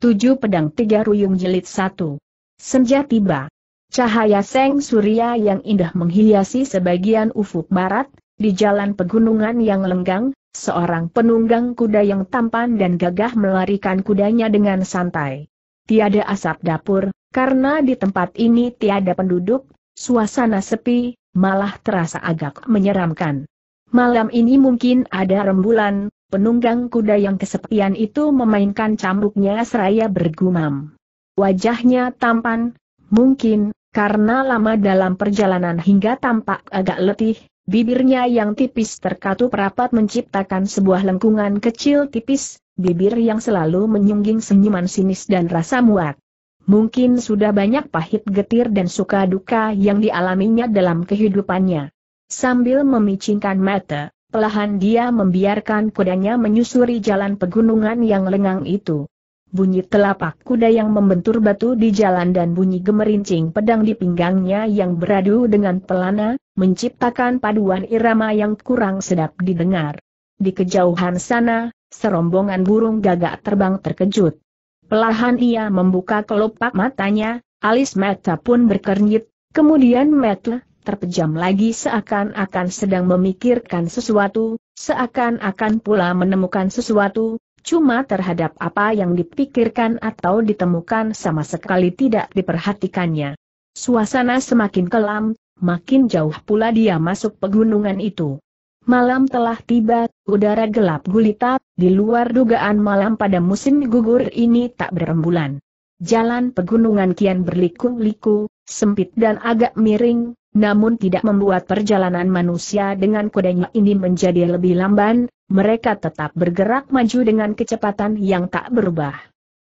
Tujuh pedang tiga ruyung jilid satu. Senja tiba. Cahaya seng surya yang indah menghiasi sebagian ufuk barat, di jalan pegunungan yang lenggang, seorang penunggang kuda yang tampan dan gagah melarikan kudanya dengan santai. Tiada asap dapur, karena di tempat ini tiada penduduk, suasana sepi, malah terasa agak menyeramkan. Malam ini mungkin ada rembulan, penunggang kuda yang kesepian itu memainkan cambuknya seraya bergumam. Wajahnya tampan, mungkin, karena lama dalam perjalanan hingga tampak agak letih, bibirnya yang tipis terkatup rapat menciptakan sebuah lengkungan kecil tipis, bibir yang selalu menyungging senyuman sinis dan rasa muak. Mungkin sudah banyak pahit getir dan suka duka yang dialaminya dalam kehidupannya. Sambil memicingkan mata, pelahan dia membiarkan kudanya menyusuri jalan pegunungan yang lengang itu. Bunyi telapak kuda yang membentur batu di jalan dan bunyi gemerincing pedang di pinggangnya yang beradu dengan pelana, menciptakan paduan irama yang kurang sedap didengar. Di kejauhan sana, serombongan burung gagak terbang terkejut. Pelahan ia membuka kelopak matanya, alis mata pun berkernyit, kemudian mata terpejam lagi seakan-akan sedang memikirkan sesuatu, seakan-akan pula menemukan sesuatu, cuma terhadap apa yang dipikirkan atau ditemukan sama sekali tidak diperhatikannya. Suasana semakin kelam, makin jauh pula dia masuk pegunungan itu. Malam telah tiba, udara gelap gulita, di luar dugaan malam pada musim gugur ini tak berembulan. Jalan pegunungan kian berliku-liku, sempit dan agak miring, namun tidak membuat perjalanan manusia dengan kudanya ini menjadi lebih lamban, mereka tetap bergerak maju dengan kecepatan yang tak berubah.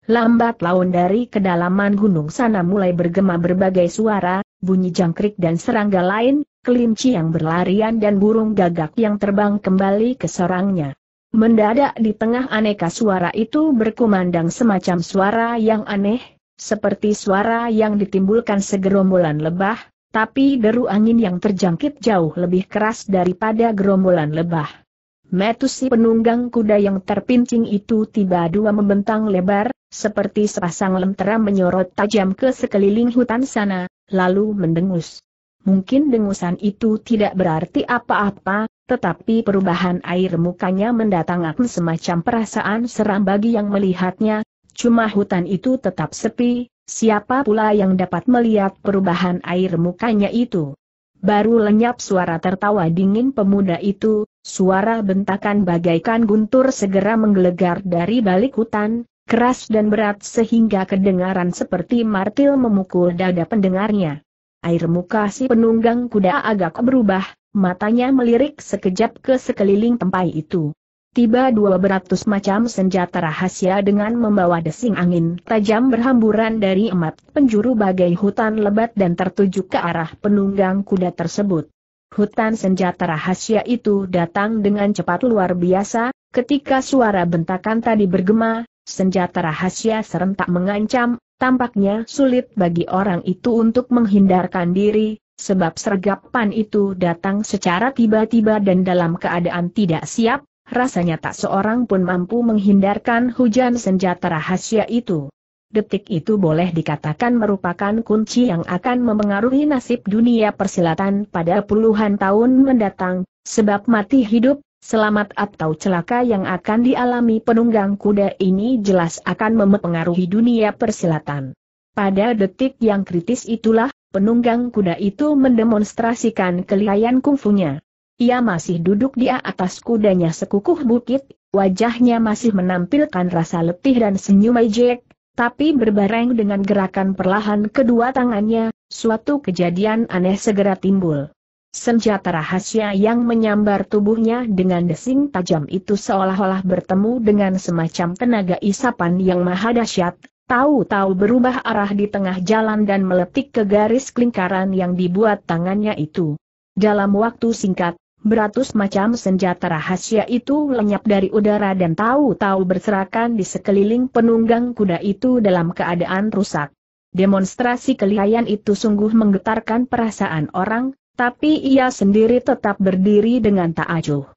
Lambat laun dari kedalaman gunung sana mulai bergema berbagai suara, bunyi jangkrik dan serangga lain, kelinci yang berlarian dan burung gagak yang terbang kembali ke sarangnya. Mendadak di tengah aneka suara itu berkumandang semacam suara yang aneh, seperti suara yang ditimbulkan segerombolan lebah, tapi deru angin yang terjangkit jauh lebih keras daripada gerombolan lebah. Metusi penunggang kuda yang terpincing itu tiba dua membentang lebar, seperti sepasang lentera menyorot tajam ke sekeliling hutan sana, lalu mendengus. Mungkin dengusan itu tidak berarti apa-apa, tetapi perubahan air mukanya mendatangkan semacam perasaan seram bagi yang melihatnya, cuma hutan itu tetap sepi, Siapa pula yang dapat melihat perubahan air mukanya itu? Baru lenyap suara tertawa dingin pemuda itu, suara bentakan bagaikan guntur segera menggelegar dari balik hutan, keras dan berat sehingga kedengaran seperti martil memukul dada pendengarnya. Air muka si penunggang kuda agak berubah, matanya melirik sekejap ke sekeliling tempat itu. Tiba dua beratus macam senjata rahasia dengan membawa desing angin tajam berhamburan dari emat penjuru bagai hutan lebat dan tertuju ke arah penunggang kuda tersebut. Hutan senjata rahasia itu datang dengan cepat luar biasa, ketika suara bentakan tadi bergema, senjata rahasia serentak mengancam, tampaknya sulit bagi orang itu untuk menghindarkan diri, sebab sergapan itu datang secara tiba-tiba dan dalam keadaan tidak siap, rasanya tak seorang pun mampu menghindarkan hujan senjata rahasia itu. Detik itu boleh dikatakan merupakan kunci yang akan memengaruhi nasib dunia persilatan pada puluhan tahun mendatang, sebab mati hidup, selamat atau celaka yang akan dialami penunggang kuda ini jelas akan mempengaruhi dunia persilatan. Pada detik yang kritis itulah, penunggang kuda itu mendemonstrasikan kelihayan kungfunya. Ia masih duduk di atas kudanya sekukuh bukit, wajahnya masih menampilkan rasa letih dan senyum ejek, tapi berbareng dengan gerakan perlahan kedua tangannya, suatu kejadian aneh segera timbul. Senjata rahasia yang menyambar tubuhnya dengan desing tajam itu seolah-olah bertemu dengan semacam tenaga isapan yang maha dahsyat, tahu-tahu berubah arah di tengah jalan dan meletik ke garis lingkaran yang dibuat tangannya itu. Dalam waktu singkat, beratus macam senjata rahasia itu lenyap dari udara dan tahu-tahu berserakan di sekeliling penunggang kuda itu dalam keadaan rusak. Demonstrasi kelihayan itu sungguh menggetarkan perasaan orang, tapi ia sendiri tetap berdiri dengan tak acuh.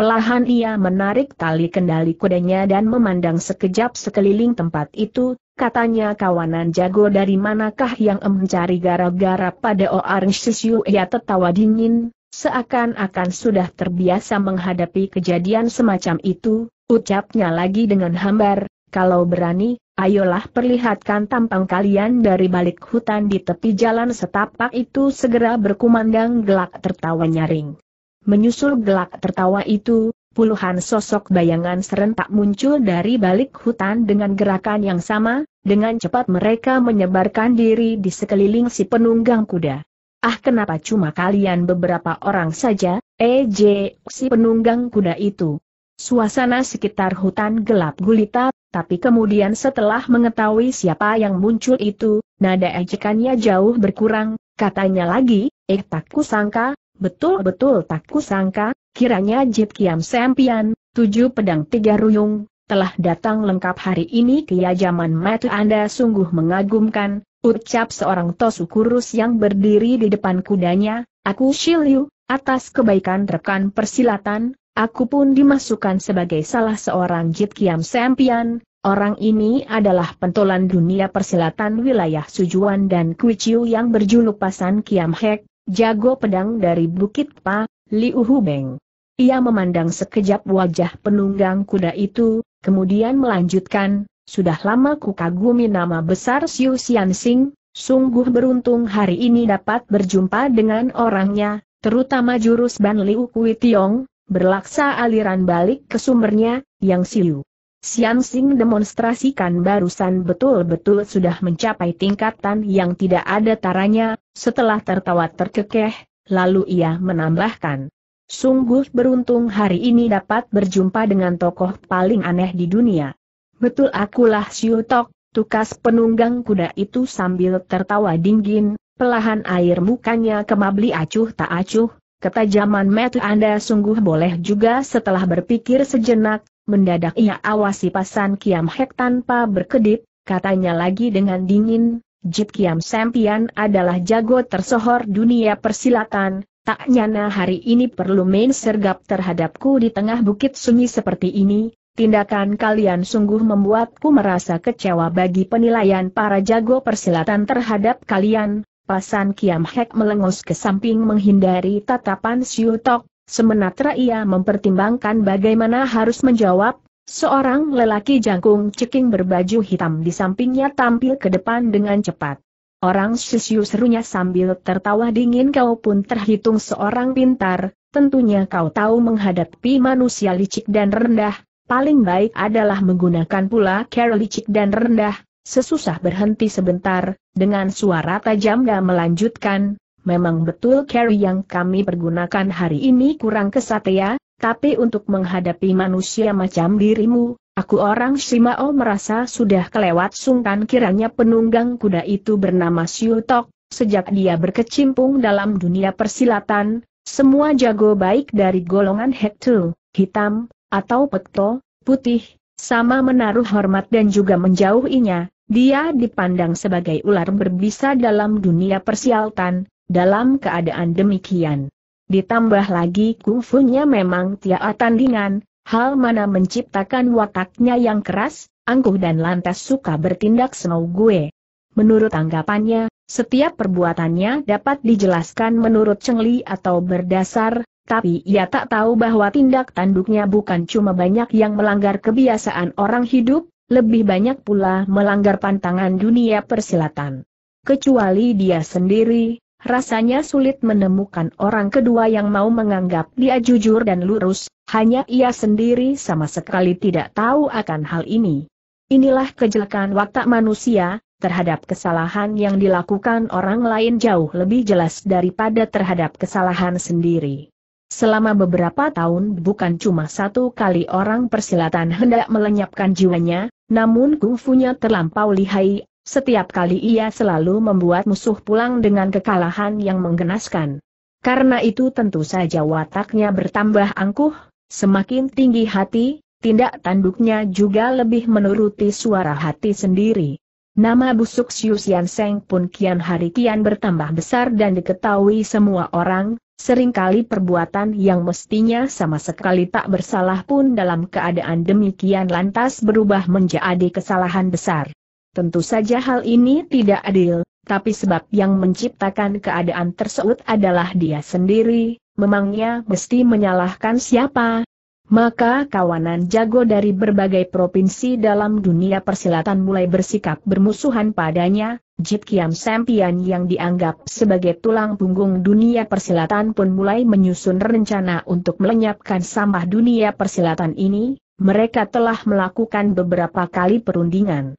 Pelahan ia menarik tali kendali kudanya dan memandang sekejap sekeliling tempat itu, katanya kawanan jago dari manakah yang mencari gara-gara pada Orange Sisiu ia tertawa dingin, Seakan-akan sudah terbiasa menghadapi kejadian semacam itu, ucapnya lagi dengan hambar, kalau berani, ayolah perlihatkan tampang kalian dari balik hutan di tepi jalan setapak itu segera berkumandang gelak tertawa nyaring. Menyusul gelak tertawa itu, puluhan sosok bayangan serentak muncul dari balik hutan dengan gerakan yang sama, dengan cepat mereka menyebarkan diri di sekeliling si penunggang kuda. Ah kenapa cuma kalian beberapa orang saja, EJ, eh, si penunggang kuda itu. Suasana sekitar hutan gelap gulita, tapi kemudian setelah mengetahui siapa yang muncul itu, nada ejekannya jauh berkurang, katanya lagi, eh tak kusangka, betul-betul tak kusangka, kiranya Jit Kiam Sempian, tujuh pedang tiga ruyung, telah datang lengkap hari ini kiajaman ya mata Anda sungguh mengagumkan, ucap seorang Tosu Kurus yang berdiri di depan kudanya, aku Shilyu, atas kebaikan rekan persilatan, aku pun dimasukkan sebagai salah seorang Jit Kiam Sempian, orang ini adalah pentolan dunia persilatan wilayah Sujuan dan Kuiciu yang berjuluk pasan Kiam Hek, jago pedang dari Bukit Pa, Liu Hubeng. Ia memandang sekejap wajah penunggang kuda itu, Kemudian melanjutkan, sudah lama ku kagumi nama besar Xiu Sing, sungguh beruntung hari ini dapat berjumpa dengan orangnya, terutama jurus Ban Liu Kui Tiong, berlaksa aliran balik ke sumbernya, yang Xiu. Sing demonstrasikan barusan betul-betul sudah mencapai tingkatan yang tidak ada taranya, setelah tertawa terkekeh, lalu ia menambahkan. Sungguh beruntung hari ini dapat berjumpa dengan tokoh paling aneh di dunia. Betul akulah Siu Tok, tukas penunggang kuda itu sambil tertawa dingin, pelahan air mukanya kemabli acuh tak acuh, ketajaman mata Anda sungguh boleh juga setelah berpikir sejenak, mendadak ia awasi pasan Kiam Hek tanpa berkedip, katanya lagi dengan dingin, Jip Kiam Sempian adalah jago tersohor dunia persilatan, Tak nyana hari ini perlu main sergap terhadapku di tengah bukit sunyi seperti ini, tindakan kalian sungguh membuatku merasa kecewa bagi penilaian para jago persilatan terhadap kalian. Pasan Kiam Hek melengos ke samping menghindari tatapan Siu Tok, semenatra ia mempertimbangkan bagaimana harus menjawab, seorang lelaki jangkung ceking berbaju hitam di sampingnya tampil ke depan dengan cepat. Orang susu serunya sambil tertawa dingin kau pun terhitung seorang pintar, tentunya kau tahu menghadapi manusia licik dan rendah, paling baik adalah menggunakan pula cara licik dan rendah, sesusah berhenti sebentar, dengan suara tajam dan melanjutkan, memang betul carry yang kami pergunakan hari ini kurang kesatia, tapi untuk menghadapi manusia macam dirimu, Aku orang Shimao merasa sudah kelewat sungkan kiranya penunggang kuda itu bernama Siu Tok, sejak dia berkecimpung dalam dunia persilatan, semua jago baik dari golongan hektu, hitam, atau pekto, putih, sama menaruh hormat dan juga menjauhinya, dia dipandang sebagai ular berbisa dalam dunia persilatan. dalam keadaan demikian. Ditambah lagi kungfunya memang tiada tandingan, hal mana menciptakan wataknya yang keras, angkuh dan lantas suka bertindak senau gue. Menurut anggapannya, setiap perbuatannya dapat dijelaskan menurut cengli atau berdasar, tapi ia tak tahu bahwa tindak tanduknya bukan cuma banyak yang melanggar kebiasaan orang hidup, lebih banyak pula melanggar pantangan dunia persilatan. Kecuali dia sendiri, rasanya sulit menemukan orang kedua yang mau menganggap dia jujur dan lurus, hanya ia sendiri sama sekali tidak tahu akan hal ini. Inilah kejelekan watak manusia, terhadap kesalahan yang dilakukan orang lain jauh lebih jelas daripada terhadap kesalahan sendiri. Selama beberapa tahun bukan cuma satu kali orang persilatan hendak melenyapkan jiwanya, namun kungfunya terlampau lihai, setiap kali ia selalu membuat musuh pulang dengan kekalahan yang menggenaskan. Karena itu tentu saja wataknya bertambah angkuh, semakin tinggi hati, tindak tanduknya juga lebih menuruti suara hati sendiri. Nama busuk Xiu Seng pun kian hari kian bertambah besar dan diketahui semua orang, seringkali perbuatan yang mestinya sama sekali tak bersalah pun dalam keadaan demikian lantas berubah menjadi kesalahan besar. Tentu saja hal ini tidak adil, tapi sebab yang menciptakan keadaan tersebut adalah dia sendiri, memangnya mesti menyalahkan siapa? Maka kawanan jago dari berbagai provinsi dalam dunia persilatan mulai bersikap bermusuhan padanya, Jit Kiam Sempian yang dianggap sebagai tulang punggung dunia persilatan pun mulai menyusun rencana untuk melenyapkan sampah dunia persilatan ini, mereka telah melakukan beberapa kali perundingan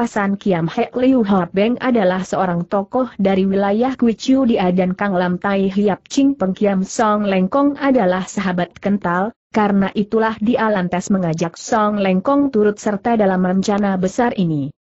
pasan Kiam Hek Liu Beng adalah seorang tokoh dari wilayah Kuichiu Dia dan Kang Lam Tai Hiap Ching Peng Kiam Song Lengkong adalah sahabat kental, karena itulah dia lantas mengajak Song Lengkong turut serta dalam rencana besar ini.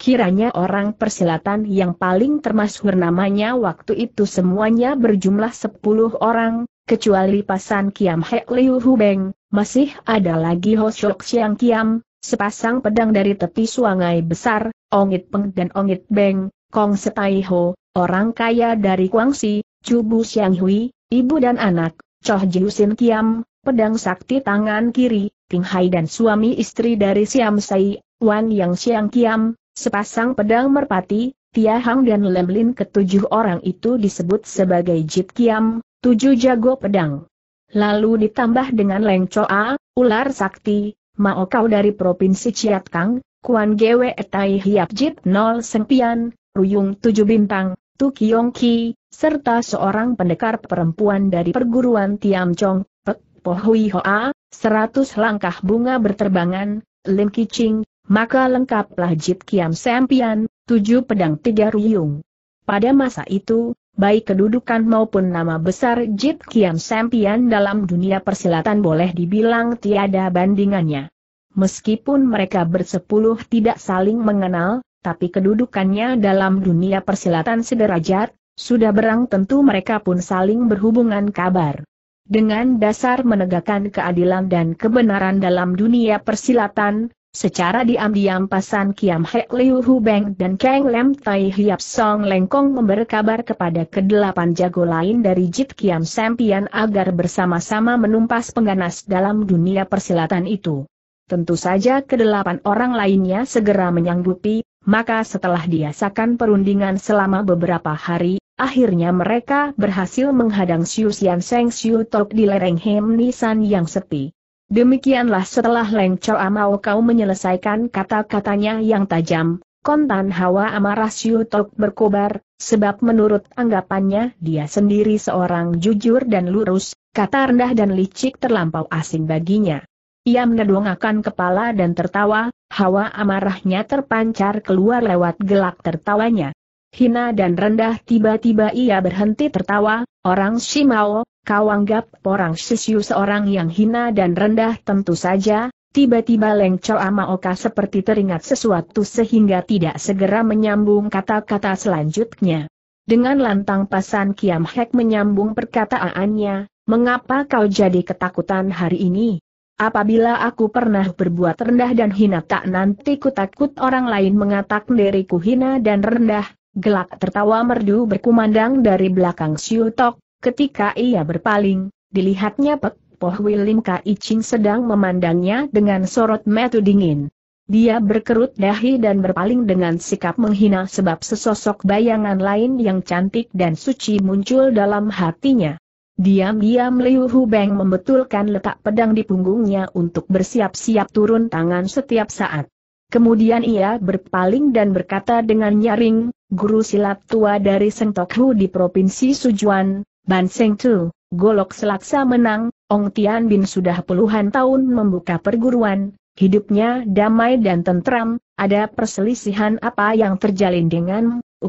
Kiranya orang persilatan yang paling termasuk namanya waktu itu semuanya berjumlah 10 orang, kecuali pasan Kiam Hek Liu Beng. masih ada lagi Ho Shok Siang Kiam, Sepasang pedang dari tepi sungai besar, Ongit Peng dan Ongit Beng, Kong Setai Ho, orang kaya dari Guangxi, Cubu Xiang Hui, ibu dan anak, Choh Jiusin Kiam, pedang sakti tangan kiri, Ting Hai dan suami istri dari Siam Sai, Wan Yang Xiang Kiam, sepasang pedang merpati, Tia Hang dan Lem Lin ketujuh orang itu disebut sebagai Jit Kiam, tujuh jago pedang. Lalu ditambah dengan Leng Choa, ular sakti, Mau kau dari Provinsi Kang, Kuan Gwe Tai Hiap Jit Nol Sengpian, Ruyung Tujuh Bintang, Tu Kiong Ki, serta seorang pendekar perempuan dari perguruan Tiam Chong, Pek Po Hui Hoa, seratus langkah bunga berterbangan, Lim Kiching, maka lengkaplah Jit Kiam Sempian, tujuh pedang tiga ruyung. Pada masa itu, baik kedudukan maupun nama besar Jip Kian Sampian dalam dunia persilatan boleh dibilang tiada bandingannya. Meskipun mereka bersepuluh tidak saling mengenal, tapi kedudukannya dalam dunia persilatan sederajat, sudah berang tentu mereka pun saling berhubungan kabar. Dengan dasar menegakkan keadilan dan kebenaran dalam dunia persilatan, Secara diam-diam pasan Kiam Hek Liu Hu Beng dan Kang Lem Tai Hiap Song Lengkong memberi kabar kepada kedelapan jago lain dari Jit Kiam Sempian agar bersama-sama menumpas pengganas dalam dunia persilatan itu. Tentu saja kedelapan orang lainnya segera menyanggupi, maka setelah diasakan perundingan selama beberapa hari, Akhirnya mereka berhasil menghadang Xiu Xian Seng Xiu Tok di lereng Hem Nisan yang sepi. Demikianlah setelah Leng Chow Amau kau menyelesaikan kata-katanya yang tajam, kontan hawa amarah Siu Tok berkobar, sebab menurut anggapannya dia sendiri seorang jujur dan lurus, kata rendah dan licik terlampau asing baginya. Ia menedongakan kepala dan tertawa, hawa amarahnya terpancar keluar lewat gelak tertawanya. Hina dan rendah tiba-tiba ia berhenti tertawa, orang Shimao, kau anggap orang sisiu seorang yang hina dan rendah tentu saja, tiba-tiba Lengco Amaoka seperti teringat sesuatu sehingga tidak segera menyambung kata-kata selanjutnya. Dengan lantang pasan Kiam Hek menyambung perkataannya, mengapa kau jadi ketakutan hari ini? Apabila aku pernah berbuat rendah dan hina tak nanti ku takut orang lain mengatak diriku hina dan rendah, gelak tertawa merdu berkumandang dari belakang Siutok, Ketika ia berpaling, dilihatnya Pek Poh Wilim Kai Ching sedang memandangnya dengan sorot metu dingin. Dia berkerut dahi dan berpaling dengan sikap menghina sebab sesosok bayangan lain yang cantik dan suci muncul dalam hatinya. Diam-diam Liu Hubeng membetulkan letak pedang di punggungnya untuk bersiap-siap turun tangan setiap saat. Kemudian ia berpaling dan berkata dengan nyaring, guru silat tua dari Sentokhu di Provinsi Sujuan, Ban Seng Tu, Golok Selaksa menang, Ong Tian Bin sudah puluhan tahun membuka perguruan, hidupnya damai dan tentram, ada perselisihan apa yang terjalin dengan,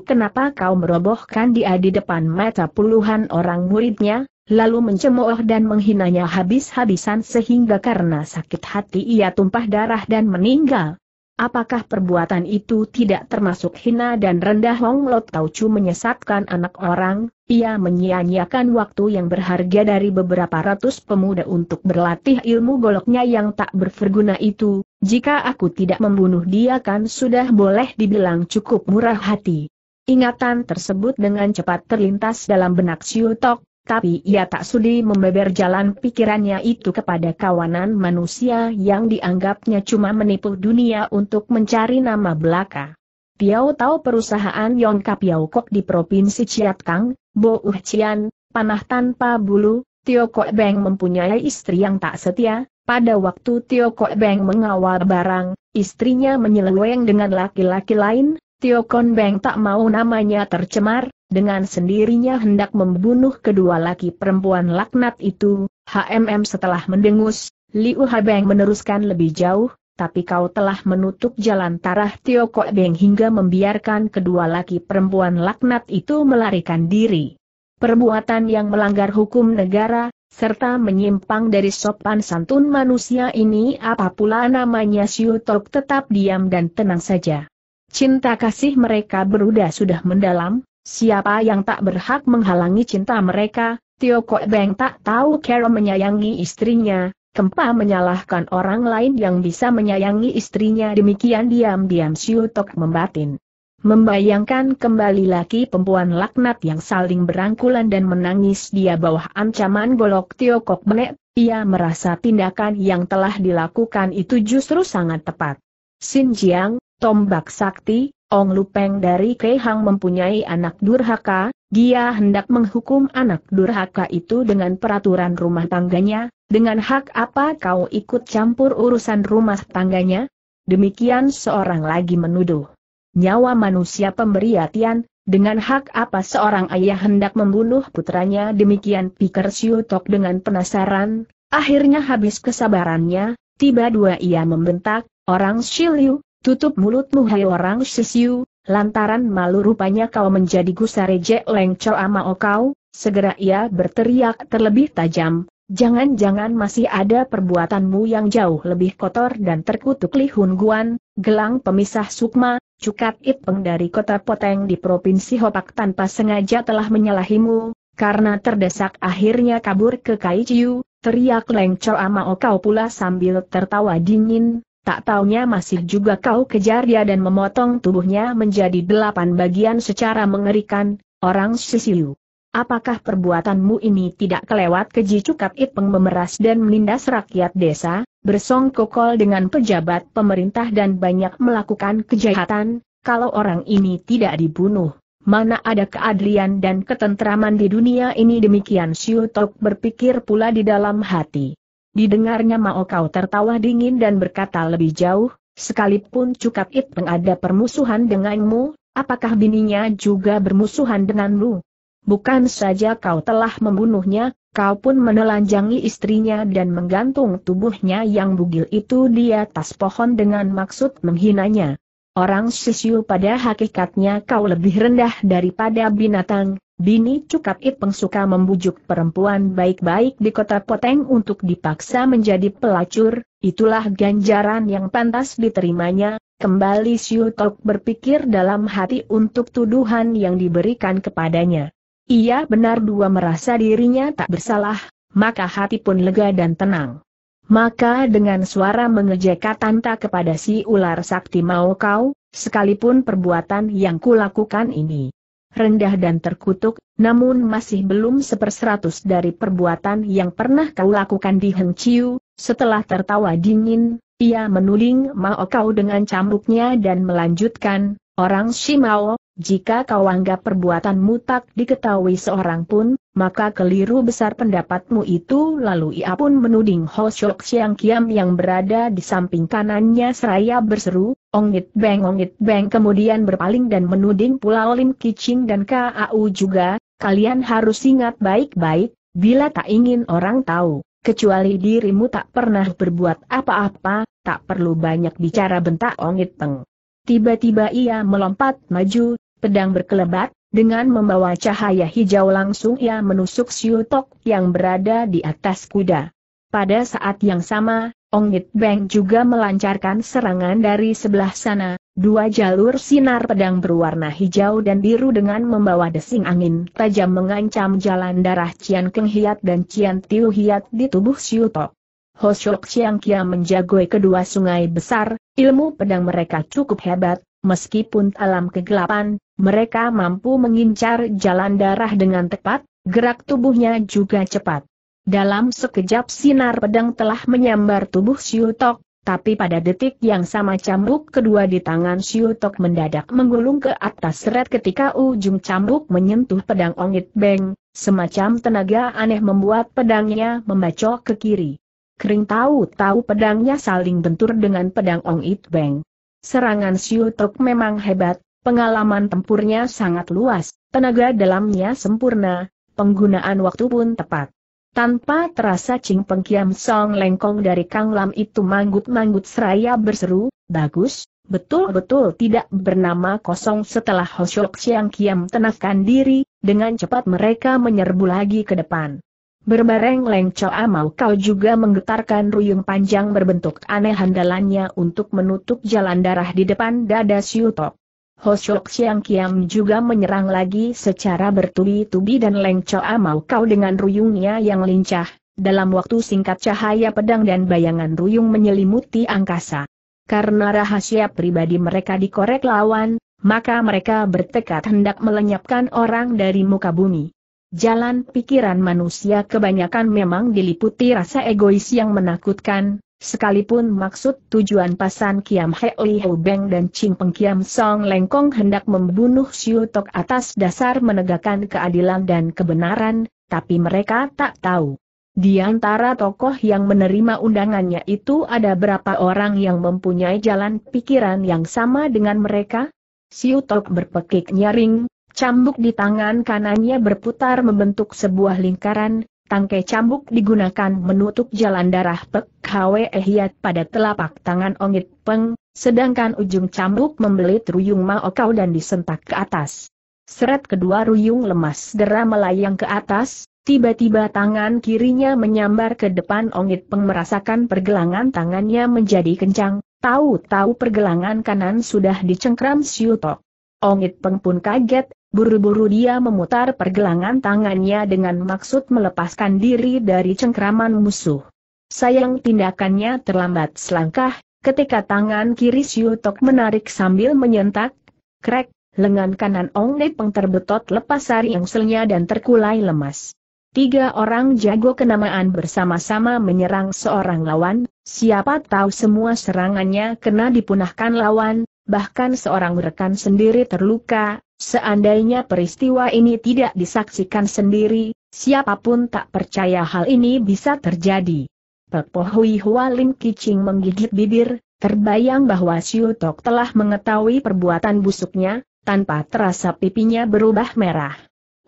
kenapa kau merobohkan dia di depan mata puluhan orang muridnya, lalu mencemooh dan menghinanya habis-habisan sehingga karena sakit hati ia tumpah darah dan meninggal. Apakah perbuatan itu tidak termasuk hina dan rendah Hong Lot Chu menyesatkan anak orang, ia menyia-nyiakan waktu yang berharga dari beberapa ratus pemuda untuk berlatih ilmu goloknya yang tak berverguna itu, jika aku tidak membunuh dia kan sudah boleh dibilang cukup murah hati. Ingatan tersebut dengan cepat terlintas dalam benak Siu Tok, tapi ia tak sudi membeber jalan pikirannya itu kepada kawanan manusia yang dianggapnya cuma menipu dunia untuk mencari nama belaka. Piau tahu perusahaan Yongka Piau Kok di Provinsi Chiatkang, Bo Cian, panah tanpa bulu, Tio Kok Beng mempunyai istri yang tak setia, pada waktu Tio Kok Beng mengawal barang, istrinya menyeleweng dengan laki-laki lain, Tio Kon Beng tak mau namanya tercemar, dengan sendirinya hendak membunuh kedua laki perempuan laknat itu, HMM setelah mendengus, Liu Ha Beng meneruskan lebih jauh, tapi kau telah menutup jalan tarah Tio Kok Beng hingga membiarkan kedua laki perempuan laknat itu melarikan diri. Perbuatan yang melanggar hukum negara, serta menyimpang dari sopan santun manusia ini apa namanya Siu Tok tetap diam dan tenang saja. Cinta kasih mereka beruda sudah mendalam, siapa yang tak berhak menghalangi cinta mereka, Tio Kok Beng tak tahu Carol menyayangi istrinya, Kempa menyalahkan orang lain yang bisa menyayangi istrinya demikian diam-diam Siu Tok membatin. Membayangkan kembali laki perempuan laknat yang saling berangkulan dan menangis dia bawah ancaman golok Tio Kok Benek, ia merasa tindakan yang telah dilakukan itu justru sangat tepat. Sin Jiang, Tombak Sakti, Ong Lupeng dari Kehang mempunyai anak durhaka, dia hendak menghukum anak durhaka itu dengan peraturan rumah tangganya, dengan hak apa kau ikut campur urusan rumah tangganya? Demikian seorang lagi menuduh. Nyawa manusia pemberi hatian, dengan hak apa seorang ayah hendak membunuh putranya demikian pikir Siu Tok dengan penasaran, akhirnya habis kesabarannya, tiba dua ia membentak, orang Shiliu, Tutup mulutmu hai orang sisiu, lantaran malu rupanya kau menjadi gusar gusareje lengco ama oh kau. segera ia berteriak terlebih tajam. Jangan-jangan masih ada perbuatanmu yang jauh lebih kotor dan terkutuk Li Guan, gelang pemisah sukma, cukat Ipeng dari kota Poteng di Provinsi Hopak tanpa sengaja telah menyalahimu, karena terdesak akhirnya kabur ke Kaiciu, teriak lengco ama Amao oh kau pula sambil tertawa dingin, tak taunya masih juga kau kejar dia dan memotong tubuhnya menjadi delapan bagian secara mengerikan, orang Sisiu. Apakah perbuatanmu ini tidak kelewat keji cukat Ipeng memeras dan menindas rakyat desa, bersongkokol dengan pejabat pemerintah dan banyak melakukan kejahatan, kalau orang ini tidak dibunuh? Mana ada keadilan dan ketentraman di dunia ini demikian Siu Tok berpikir pula di dalam hati. Didengarnya Mao Kau tertawa dingin dan berkata lebih jauh, sekalipun Cukat It Peng permusuhan denganmu, apakah bininya juga bermusuhan denganmu? Bukan saja kau telah membunuhnya, kau pun menelanjangi istrinya dan menggantung tubuhnya yang bugil itu di atas pohon dengan maksud menghinanya. Orang sisiu pada hakikatnya kau lebih rendah daripada binatang, Bini Cukap Ipeng suka membujuk perempuan baik-baik di kota Poteng untuk dipaksa menjadi pelacur, itulah ganjaran yang pantas diterimanya, kembali Siu Tok berpikir dalam hati untuk tuduhan yang diberikan kepadanya. Ia benar dua merasa dirinya tak bersalah, maka hati pun lega dan tenang. Maka dengan suara mengejek Tanta kepada si ular sakti mau kau, sekalipun perbuatan yang kulakukan ini rendah dan terkutuk, namun masih belum seperseratus dari perbuatan yang pernah kau lakukan di Heng Chiu, setelah tertawa dingin, ia menuling Mao kau dengan cambuknya dan melanjutkan, orang Shimao, jika kau anggap perbuatanmu tak diketahui seorang pun, maka keliru besar pendapatmu itu lalu ia pun menuding Ho Shok Siang Kiam yang berada di samping kanannya seraya berseru, ongit beng ongit beng kemudian berpaling dan menuding pula Lim Kiching dan K.A.U. juga, kalian harus ingat baik-baik, bila tak ingin orang tahu, kecuali dirimu tak pernah berbuat apa-apa, tak perlu banyak bicara bentak ongit teng. Tiba-tiba ia melompat maju, pedang berkelebat, dengan membawa cahaya hijau langsung ia menusuk Siu Tok yang berada di atas kuda. Pada saat yang sama, Ongit Beng juga melancarkan serangan dari sebelah sana, dua jalur sinar pedang berwarna hijau dan biru dengan membawa desing angin tajam mengancam jalan darah Cian Keng Hiat dan Cian Tiu Hiat di tubuh Siu Tok. Hoshok Chiang Kia menjagoi kedua sungai besar, ilmu pedang mereka cukup hebat, meskipun alam kegelapan, mereka mampu mengincar jalan darah dengan tepat, gerak tubuhnya juga cepat. Dalam sekejap sinar pedang telah menyambar tubuh Siu Tok, tapi pada detik yang sama cambuk kedua di tangan Siu Tok mendadak menggulung ke atas seret ketika ujung cambuk menyentuh pedang Ongit Beng, semacam tenaga aneh membuat pedangnya membacok ke kiri. Kering tahu-tahu pedangnya saling bentur dengan pedang Ongit Beng. Serangan Siu Tok memang hebat, Pengalaman tempurnya sangat luas, tenaga dalamnya sempurna, penggunaan waktu pun tepat. Tanpa terasa Cing Pengkiam Song Lengkong dari Kang Lam itu manggut-manggut seraya berseru, bagus, betul-betul tidak bernama kosong setelah Hoshok Siang Kiam tenangkan diri, dengan cepat mereka menyerbu lagi ke depan. Berbareng Leng Choa Mau Kau juga menggetarkan ruyung panjang berbentuk aneh handalannya untuk menutup jalan darah di depan dada Siutok. Hoshok Xiang Kiam juga menyerang lagi secara bertubi-tubi dan Leng Choa Mau Kau dengan ruyungnya yang lincah, dalam waktu singkat cahaya pedang dan bayangan ruyung menyelimuti angkasa. Karena rahasia pribadi mereka dikorek lawan, maka mereka bertekad hendak melenyapkan orang dari muka bumi. Jalan pikiran manusia kebanyakan memang diliputi rasa egois yang menakutkan, Sekalipun maksud tujuan pasan Kiam Li Hou Beng dan Ching Peng Kiam Song Lengkong hendak membunuh Siu Tok atas dasar menegakkan keadilan dan kebenaran, tapi mereka tak tahu. Di antara tokoh yang menerima undangannya itu ada berapa orang yang mempunyai jalan pikiran yang sama dengan mereka? Siu Tok berpekik nyaring, cambuk di tangan kanannya berputar membentuk sebuah lingkaran, tangkai cambuk digunakan menutup jalan darah Pek Hwe Hiat pada telapak tangan Ongit Peng, sedangkan ujung cambuk membelit Ruyung Mao dan disentak ke atas. Seret kedua Ruyung lemas segera melayang ke atas, tiba-tiba tangan kirinya menyambar ke depan Ongit Peng merasakan pergelangan tangannya menjadi kencang, tahu-tahu pergelangan kanan sudah dicengkram siutok. Ongit Peng pun kaget, buru-buru dia memutar pergelangan tangannya dengan maksud melepaskan diri dari cengkraman musuh. Sayang tindakannya terlambat selangkah, ketika tangan kiri Siutok menarik sambil menyentak, krek, lengan kanan Ong Nepeng terbetot lepas sari yang dan terkulai lemas. Tiga orang jago kenamaan bersama-sama menyerang seorang lawan, siapa tahu semua serangannya kena dipunahkan lawan, bahkan seorang rekan sendiri terluka, seandainya peristiwa ini tidak disaksikan sendiri, siapapun tak percaya hal ini bisa terjadi. Pepohui Hua Lim Kicing menggigit bibir, terbayang bahwa Siu Tok telah mengetahui perbuatan busuknya, tanpa terasa pipinya berubah merah.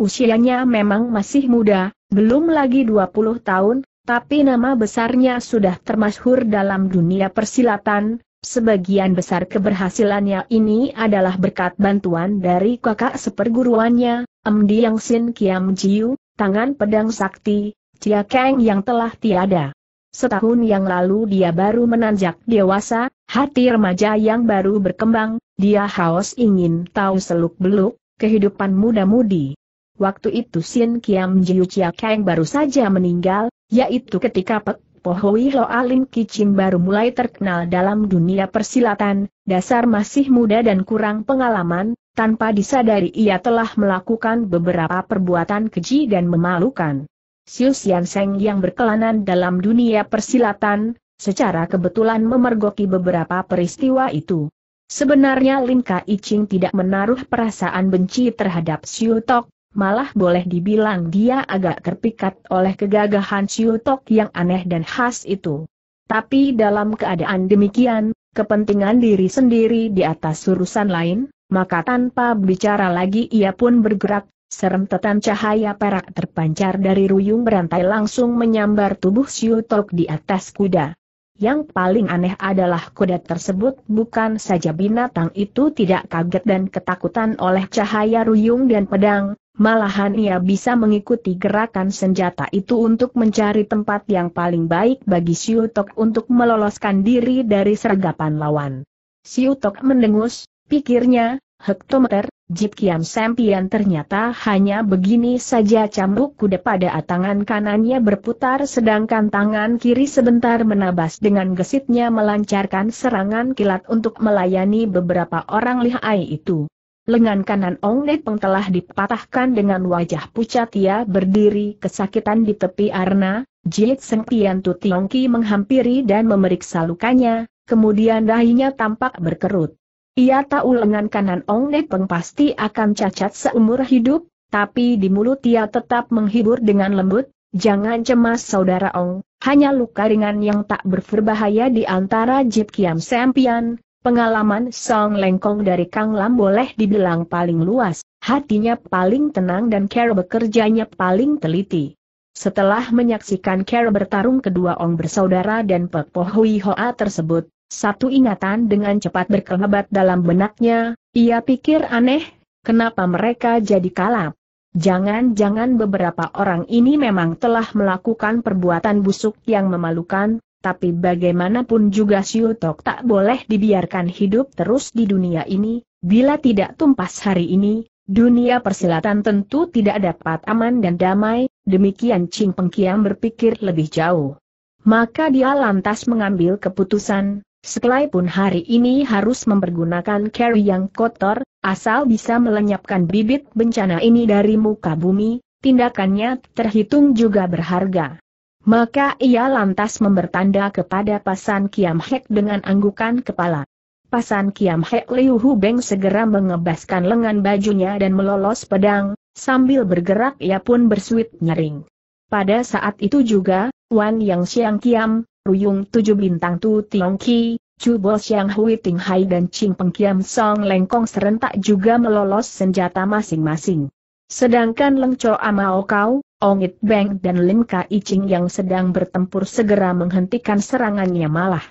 Usianya memang masih muda, belum lagi 20 tahun, tapi nama besarnya sudah termasyhur dalam dunia persilatan, sebagian besar keberhasilannya ini adalah berkat bantuan dari kakak seperguruannya, M.D. Yang Sin Kiam Jiu, tangan pedang sakti, Chia Kang yang telah tiada. Setahun yang lalu dia baru menanjak dewasa, hati remaja yang baru berkembang, dia haus ingin tahu seluk-beluk, kehidupan muda-mudi. Waktu itu Sin Kiam Jiu Chia Kang baru saja meninggal, yaitu ketika Pek Pohui Lo Alin Kicin baru mulai terkenal dalam dunia persilatan, dasar masih muda dan kurang pengalaman, tanpa disadari ia telah melakukan beberapa perbuatan keji dan memalukan. Siu Xian Seng yang berkelanan dalam dunia persilatan, secara kebetulan memergoki beberapa peristiwa itu. Sebenarnya Lin Kai Ching tidak menaruh perasaan benci terhadap Siu Tok, malah boleh dibilang dia agak terpikat oleh kegagahan Siu Tok yang aneh dan khas itu. Tapi dalam keadaan demikian, kepentingan diri sendiri di atas urusan lain, maka tanpa bicara lagi ia pun bergerak, Serem Serentetan cahaya perak terpancar dari ruyung berantai langsung menyambar tubuh Siutok di atas kuda. Yang paling aneh adalah kuda tersebut bukan saja binatang itu tidak kaget dan ketakutan oleh cahaya ruyung dan pedang, Malahan ia bisa mengikuti gerakan senjata itu untuk mencari tempat yang paling baik bagi Siutok untuk meloloskan diri dari sergapan lawan. Siutok mendengus, pikirnya, hektometer, Jip Kiam Sempian ternyata hanya begini saja cambuk kuda pada tangan kanannya berputar sedangkan tangan kiri sebentar menabas dengan gesitnya melancarkan serangan kilat untuk melayani beberapa orang lihai itu. Lengan kanan Ong Net Peng telah dipatahkan dengan wajah pucat ia berdiri kesakitan di tepi arna, Jit Sempian Tutiongki menghampiri dan memeriksa lukanya, kemudian dahinya tampak berkerut. Ia tahu lengan kanan Ong Le Peng pasti akan cacat seumur hidup, tapi di mulut ia tetap menghibur dengan lembut, jangan cemas saudara Ong, hanya luka ringan yang tak berbahaya di antara Jip Kiam Sempian, pengalaman Song Lengkong dari Kang Lam boleh dibilang paling luas, hatinya paling tenang dan care bekerjanya paling teliti. Setelah menyaksikan Care bertarung kedua Ong bersaudara dan Pek Po Hui Hoa tersebut, satu ingatan dengan cepat berkelebat dalam benaknya, ia pikir aneh, kenapa mereka jadi kalap. Jangan-jangan beberapa orang ini memang telah melakukan perbuatan busuk yang memalukan, tapi bagaimanapun juga Siutok tak boleh dibiarkan hidup terus di dunia ini, bila tidak tumpas hari ini, dunia persilatan tentu tidak dapat aman dan damai, demikian Ching Pengkiam berpikir lebih jauh. Maka dia lantas mengambil keputusan, Sekelai pun hari ini harus mempergunakan carry yang kotor, asal bisa melenyapkan bibit bencana ini dari muka bumi, tindakannya terhitung juga berharga. Maka ia lantas mempertanda kepada Pasan Kiam Hek dengan anggukan kepala. Pasan Kiam Hek Liu Hu Beng segera mengebaskan lengan bajunya dan melolos pedang, sambil bergerak ia pun bersuit nyering. Pada saat itu juga, Wan Yang Siang Kiam, Ruyung Tujuh Bintang Tu Tiong Ki, Chu Bo Siang Hui Ting Hai dan Ching Pengkiam Song Lengkong serentak juga melolos senjata masing-masing. Sedangkan Leng Cho Amao Kau, Ongit Beng dan Lim I Ching yang sedang bertempur segera menghentikan serangannya malah.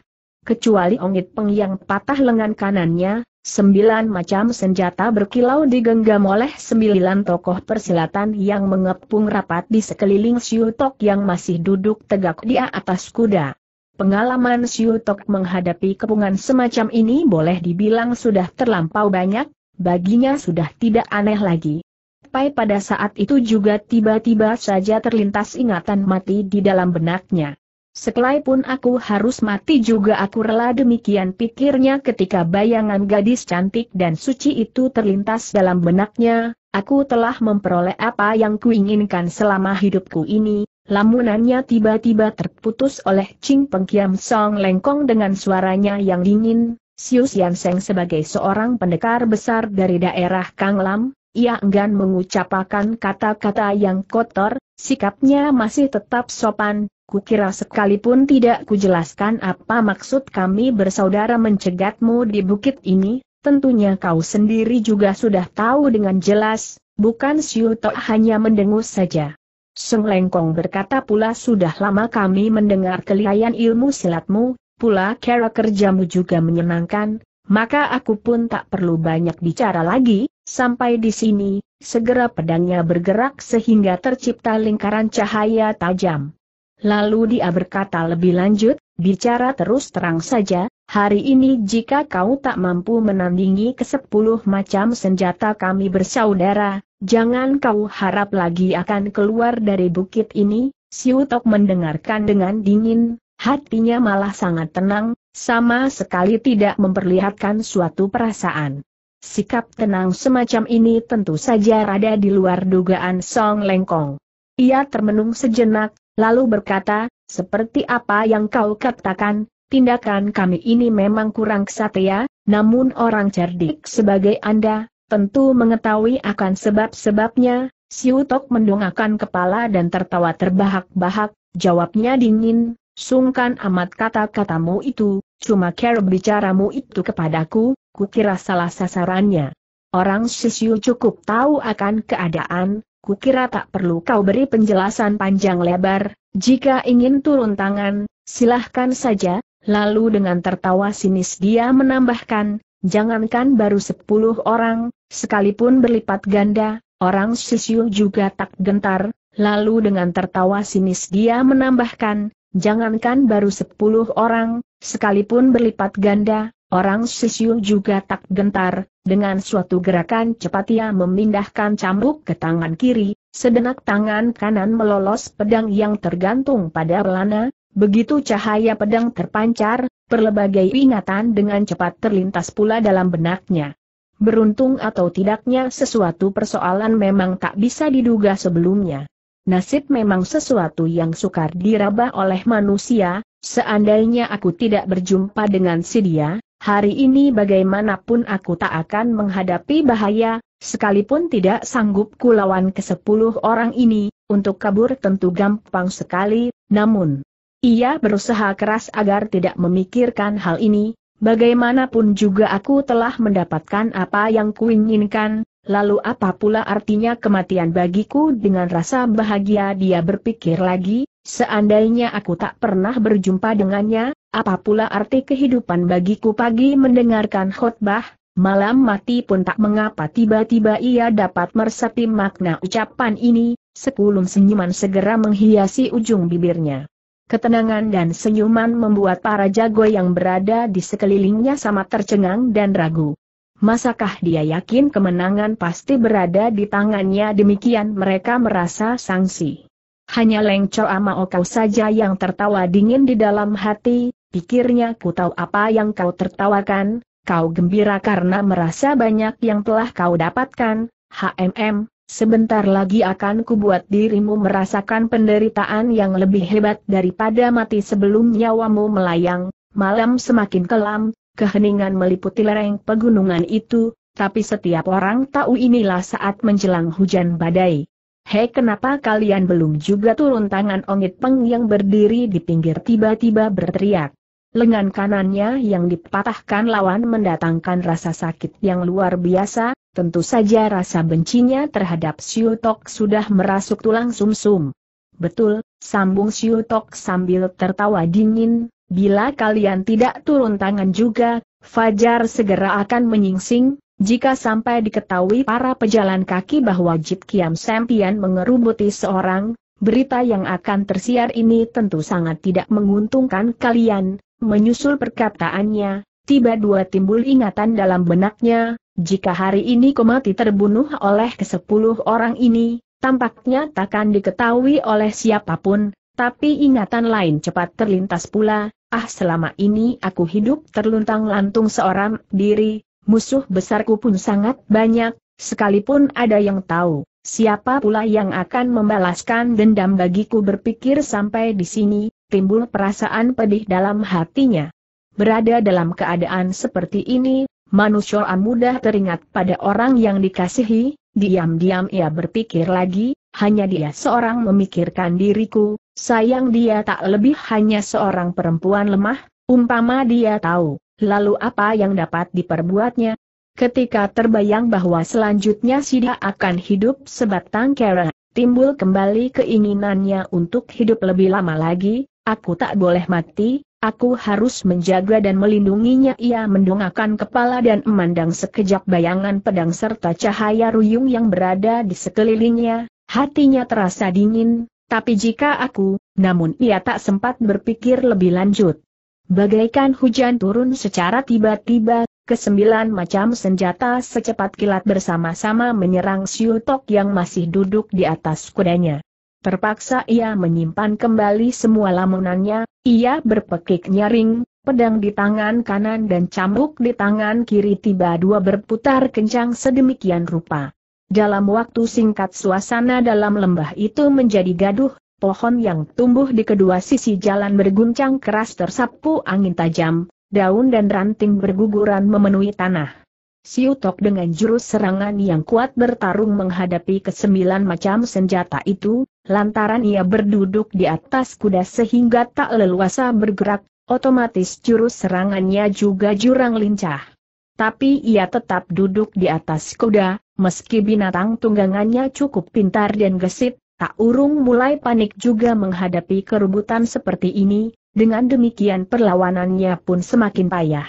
Kecuali Ongit Peng yang patah lengan kanannya, sembilan macam senjata berkilau digenggam oleh sembilan tokoh persilatan yang mengepung rapat di sekeliling Siu Tok yang masih duduk tegak di atas kuda. Pengalaman Siutok menghadapi kepungan semacam ini boleh dibilang sudah terlampau banyak, baginya sudah tidak aneh lagi. Pai pada saat itu juga tiba-tiba saja terlintas ingatan mati di dalam benaknya. Sekelai aku harus mati juga aku rela demikian pikirnya ketika bayangan gadis cantik dan suci itu terlintas dalam benaknya, aku telah memperoleh apa yang kuinginkan selama hidupku ini, Lamunannya tiba-tiba terputus oleh Ching Pengkiam Song Lengkong dengan suaranya yang dingin, Siu Sian Seng sebagai seorang pendekar besar dari daerah Kang Lam, ia enggan mengucapkan kata-kata yang kotor, sikapnya masih tetap sopan, kukira sekalipun tidak kujelaskan apa maksud kami bersaudara mencegatmu di bukit ini, tentunya kau sendiri juga sudah tahu dengan jelas, bukan Siu Tok hanya mendengus saja. Lengkong berkata pula sudah lama kami mendengar kelihayan ilmu silatmu, pula kera kerjamu juga menyenangkan, maka aku pun tak perlu banyak bicara lagi, sampai di sini, segera pedangnya bergerak sehingga tercipta lingkaran cahaya tajam. Lalu dia berkata lebih lanjut, bicara terus terang saja, hari ini jika kau tak mampu menandingi ke sepuluh macam senjata kami bersaudara, Jangan kau harap lagi akan keluar dari bukit ini, Siutok mendengarkan dengan dingin, hatinya malah sangat tenang, sama sekali tidak memperlihatkan suatu perasaan. Sikap tenang semacam ini tentu saja rada di luar dugaan Song Lengkong. Ia termenung sejenak, lalu berkata, seperti apa yang kau katakan, tindakan kami ini memang kurang kesatia, namun orang cerdik sebagai Anda, tentu mengetahui akan sebab-sebabnya, Siu Tok mendongakkan kepala dan tertawa terbahak-bahak, jawabnya dingin, sungkan amat kata-katamu itu, cuma care bicaramu itu kepadaku, kukira salah sasarannya. Orang Siu cukup tahu akan keadaan, kukira tak perlu kau beri penjelasan panjang lebar, jika ingin turun tangan, silahkan saja, lalu dengan tertawa sinis dia menambahkan, Jangankan baru sepuluh orang, sekalipun berlipat ganda, orang Sisiu juga tak gentar, lalu dengan tertawa sinis dia menambahkan, jangankan baru sepuluh orang, sekalipun berlipat ganda, orang Sisiu juga tak gentar, dengan suatu gerakan cepat ia memindahkan cambuk ke tangan kiri, sedenak tangan kanan melolos pedang yang tergantung pada belana, Begitu cahaya pedang terpancar, perlebagai ingatan dengan cepat terlintas pula dalam benaknya. Beruntung atau tidaknya sesuatu persoalan memang tak bisa diduga sebelumnya. Nasib memang sesuatu yang sukar diraba oleh manusia, seandainya aku tidak berjumpa dengan si dia, hari ini bagaimanapun aku tak akan menghadapi bahaya, sekalipun tidak sanggup kulawan ke sepuluh orang ini, untuk kabur tentu gampang sekali, namun... Ia berusaha keras agar tidak memikirkan hal ini, bagaimanapun juga aku telah mendapatkan apa yang kuinginkan, lalu apa pula artinya kematian bagiku dengan rasa bahagia dia berpikir lagi, seandainya aku tak pernah berjumpa dengannya, apa pula arti kehidupan bagiku pagi mendengarkan khutbah, malam mati pun tak mengapa tiba-tiba ia dapat meresapi makna ucapan ini, sekulum senyuman segera menghiasi ujung bibirnya. Ketenangan dan senyuman membuat para jago yang berada di sekelilingnya sama tercengang dan ragu. Masakah dia yakin kemenangan pasti berada di tangannya demikian mereka merasa sangsi. Hanya Leng Chow Mao kau saja yang tertawa dingin di dalam hati, pikirnya ku tahu apa yang kau tertawakan, kau gembira karena merasa banyak yang telah kau dapatkan, HMM, Sebentar lagi akan kubuat dirimu merasakan penderitaan yang lebih hebat daripada mati sebelum nyawamu melayang, malam semakin kelam, keheningan meliputi lereng pegunungan itu, tapi setiap orang tahu inilah saat menjelang hujan badai. Hei kenapa kalian belum juga turun tangan ongit peng yang berdiri di pinggir tiba-tiba berteriak. Lengan kanannya yang dipatahkan lawan mendatangkan rasa sakit yang luar biasa, Tentu saja rasa bencinya terhadap Siu Tok sudah merasuk tulang sumsum. -sum. Betul, sambung Siu Tok sambil tertawa dingin, bila kalian tidak turun tangan juga, Fajar segera akan menyingsing, jika sampai diketahui para pejalan kaki bahwa Jit Kiam Sempian mengerubuti seorang, berita yang akan tersiar ini tentu sangat tidak menguntungkan kalian, menyusul perkataannya, tiba dua timbul ingatan dalam benaknya, jika hari ini mati terbunuh oleh kesepuluh orang ini, tampaknya takkan diketahui oleh siapapun, tapi ingatan lain cepat terlintas pula, ah selama ini aku hidup terluntang lantung seorang diri, musuh besarku pun sangat banyak, sekalipun ada yang tahu, siapa pula yang akan membalaskan dendam bagiku berpikir sampai di sini, timbul perasaan pedih dalam hatinya. Berada dalam keadaan seperti ini, manusia mudah teringat pada orang yang dikasihi, diam-diam ia berpikir lagi, hanya dia seorang memikirkan diriku, sayang dia tak lebih hanya seorang perempuan lemah, umpama dia tahu, lalu apa yang dapat diperbuatnya? Ketika terbayang bahwa selanjutnya Sida akan hidup sebatang kera, timbul kembali keinginannya untuk hidup lebih lama lagi, aku tak boleh mati, Aku harus menjaga dan melindunginya ia mendongakkan kepala dan memandang sekejap bayangan pedang serta cahaya ruyung yang berada di sekelilingnya, hatinya terasa dingin, tapi jika aku, namun ia tak sempat berpikir lebih lanjut. Bagaikan hujan turun secara tiba-tiba, kesembilan macam senjata secepat kilat bersama-sama menyerang Siutok yang masih duduk di atas kudanya. Terpaksa ia menyimpan kembali semua lamunannya, ia berpekik nyaring, pedang di tangan kanan dan cambuk di tangan kiri tiba dua berputar kencang sedemikian rupa. Dalam waktu singkat suasana dalam lembah itu menjadi gaduh, pohon yang tumbuh di kedua sisi jalan berguncang keras tersapu angin tajam, daun dan ranting berguguran memenuhi tanah. Siutok dengan jurus serangan yang kuat bertarung menghadapi kesembilan macam senjata itu, Lantaran ia berduduk di atas kuda sehingga tak leluasa bergerak, otomatis jurus serangannya juga jurang lincah. Tapi ia tetap duduk di atas kuda, meski binatang tunggangannya cukup pintar dan gesit, tak urung mulai panik juga menghadapi kerubutan seperti ini, dengan demikian perlawanannya pun semakin payah.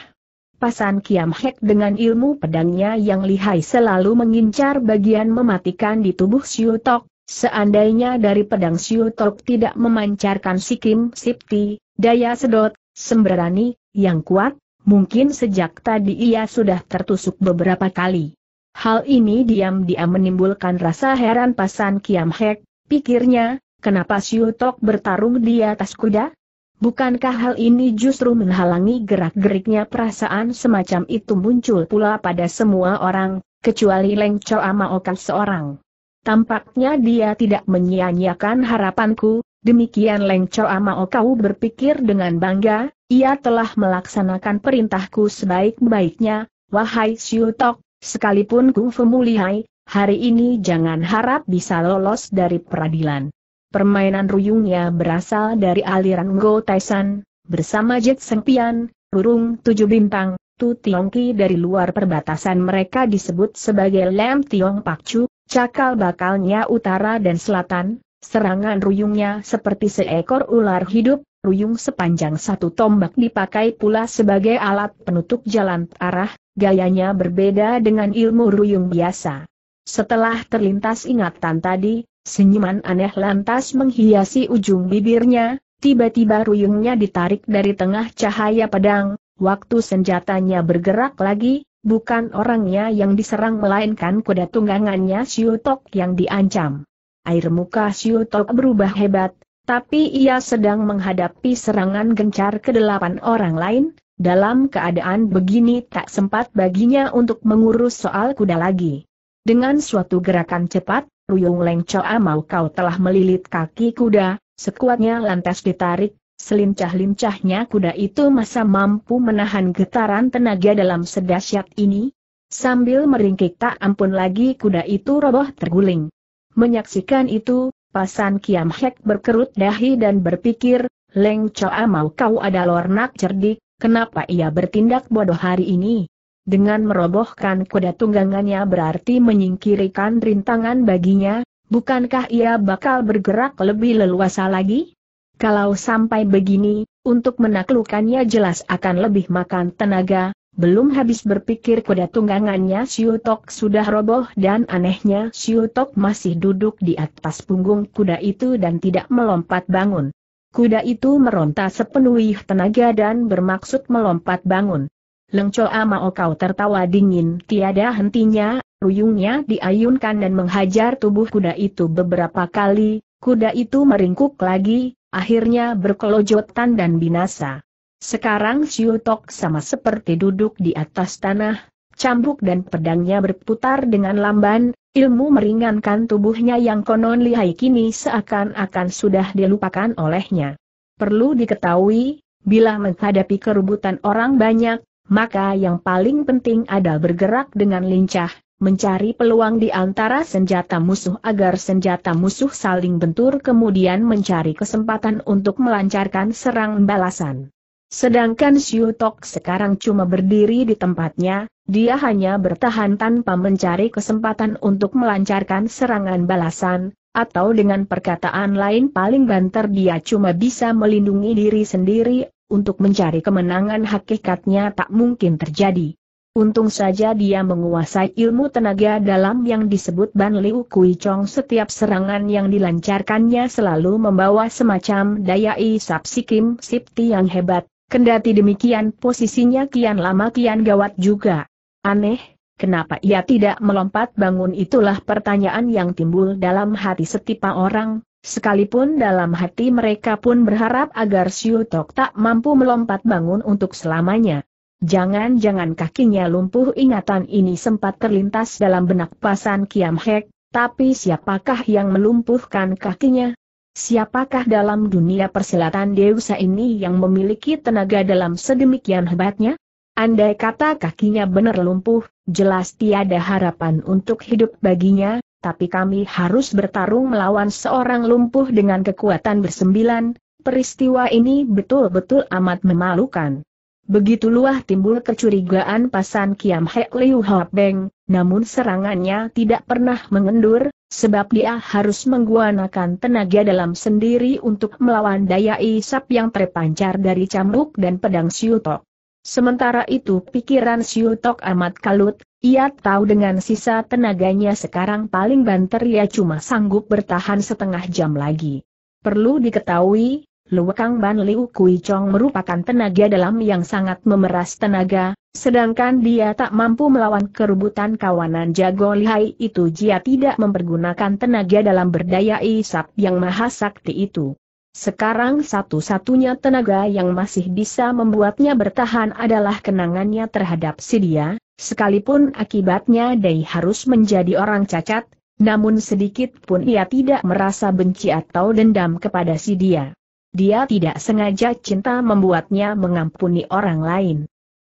Pasan Kiam Hek dengan ilmu pedangnya yang lihai selalu mengincar bagian mematikan di tubuh Siu Tok, Seandainya dari pedang Siu Tok tidak memancarkan sikim sipti, daya sedot, sembrani, yang kuat, mungkin sejak tadi ia sudah tertusuk beberapa kali. Hal ini diam-diam menimbulkan rasa heran pasan Kiam Hek, pikirnya, kenapa Siu Tok bertarung di atas kuda? Bukankah hal ini justru menghalangi gerak-geriknya perasaan semacam itu muncul pula pada semua orang, kecuali Leng Ama Okan seorang? Tampaknya dia tidak menyia-nyiakan harapanku, demikian Leng Choa Kau berpikir dengan bangga, ia telah melaksanakan perintahku sebaik-baiknya, wahai Siu Tok, sekalipun Kung pemulihai, lihai, hari ini jangan harap bisa lolos dari peradilan. Permainan ruyungnya berasal dari aliran Go Taisan, bersama Jet Seng Pian, burung tujuh bintang, Tu Tiongki dari luar perbatasan mereka disebut sebagai Lem Tiong Pakcu, Cakal bakalnya utara dan selatan, serangan ruyungnya seperti seekor ular hidup, ruyung sepanjang satu tombak dipakai pula sebagai alat penutup jalan arah, gayanya berbeda dengan ilmu ruyung biasa. Setelah terlintas ingatan tadi, Senyuman aneh lantas menghiasi ujung bibirnya, tiba-tiba ruyungnya ditarik dari tengah cahaya pedang, waktu senjatanya bergerak lagi, Bukan orangnya yang diserang melainkan kuda tunggangannya Tok yang diancam. Air muka Tok berubah hebat, tapi ia sedang menghadapi serangan gencar kedelapan orang lain, dalam keadaan begini tak sempat baginya untuk mengurus soal kuda lagi. Dengan suatu gerakan cepat, Ruyung Leng Choa Mau Kau telah melilit kaki kuda, sekuatnya lantas ditarik, Selincah-lincahnya kuda itu masa mampu menahan getaran tenaga dalam sedasyat ini? Sambil meringkik tak ampun lagi kuda itu roboh terguling. Menyaksikan itu, pasan Kiam Hek berkerut dahi dan berpikir, Leng Choa mau kau ada lornak cerdik, kenapa ia bertindak bodoh hari ini? Dengan merobohkan kuda tunggangannya berarti menyingkirkan rintangan baginya, bukankah ia bakal bergerak lebih leluasa lagi? Kalau sampai begini, untuk menaklukkannya jelas akan lebih makan tenaga, belum habis berpikir kuda tunggangannya Siutok sudah roboh dan anehnya Siutok masih duduk di atas punggung kuda itu dan tidak melompat bangun. Kuda itu meronta sepenuh tenaga dan bermaksud melompat bangun. Lengcoa Mao kau tertawa dingin tiada hentinya, ruyungnya diayunkan dan menghajar tubuh kuda itu beberapa kali, kuda itu meringkuk lagi, akhirnya berkelojotan dan binasa. Sekarang Siu Tok sama seperti duduk di atas tanah, cambuk dan pedangnya berputar dengan lamban, ilmu meringankan tubuhnya yang konon lihai kini seakan-akan sudah dilupakan olehnya. Perlu diketahui, bila menghadapi kerubutan orang banyak, maka yang paling penting adalah bergerak dengan lincah, mencari peluang di antara senjata musuh agar senjata musuh saling bentur kemudian mencari kesempatan untuk melancarkan serang balasan. Sedangkan Siu Tok sekarang cuma berdiri di tempatnya, dia hanya bertahan tanpa mencari kesempatan untuk melancarkan serangan balasan, atau dengan perkataan lain paling banter dia cuma bisa melindungi diri sendiri, untuk mencari kemenangan hakikatnya tak mungkin terjadi. Untung saja dia menguasai ilmu tenaga dalam yang disebut Ban Liu Kui Chong setiap serangan yang dilancarkannya selalu membawa semacam daya isap sikim sipti yang hebat, kendati demikian posisinya kian lama kian gawat juga. Aneh, kenapa ia tidak melompat bangun itulah pertanyaan yang timbul dalam hati setipa orang, Sekalipun dalam hati mereka pun berharap agar Siu Tok tak mampu melompat bangun untuk selamanya. Jangan-jangan kakinya lumpuh ingatan ini sempat terlintas dalam benak pasan Kiam Hek, tapi siapakah yang melumpuhkan kakinya? Siapakah dalam dunia persilatan dewasa ini yang memiliki tenaga dalam sedemikian hebatnya? Andai kata kakinya benar lumpuh, jelas tiada harapan untuk hidup baginya, tapi kami harus bertarung melawan seorang lumpuh dengan kekuatan bersembilan, peristiwa ini betul-betul amat memalukan begitu luah timbul kecurigaan pasan Kiam Hek Liu Ho Beng, namun serangannya tidak pernah mengendur, sebab dia harus menggunakan tenaga dalam sendiri untuk melawan daya isap yang terpancar dari cambuk dan pedang Siutok. Sementara itu pikiran Siutok amat kalut, ia tahu dengan sisa tenaganya sekarang paling banter ia cuma sanggup bertahan setengah jam lagi. Perlu diketahui, Luekang Ban Liu Kui Chong merupakan tenaga dalam yang sangat memeras tenaga, sedangkan dia tak mampu melawan kerubutan kawanan jago lihai itu jika tidak mempergunakan tenaga dalam berdaya isap yang maha sakti itu. Sekarang satu-satunya tenaga yang masih bisa membuatnya bertahan adalah kenangannya terhadap si dia, sekalipun akibatnya Dei harus menjadi orang cacat, namun sedikit pun ia tidak merasa benci atau dendam kepada si dia. Dia tidak sengaja cinta membuatnya mengampuni orang lain.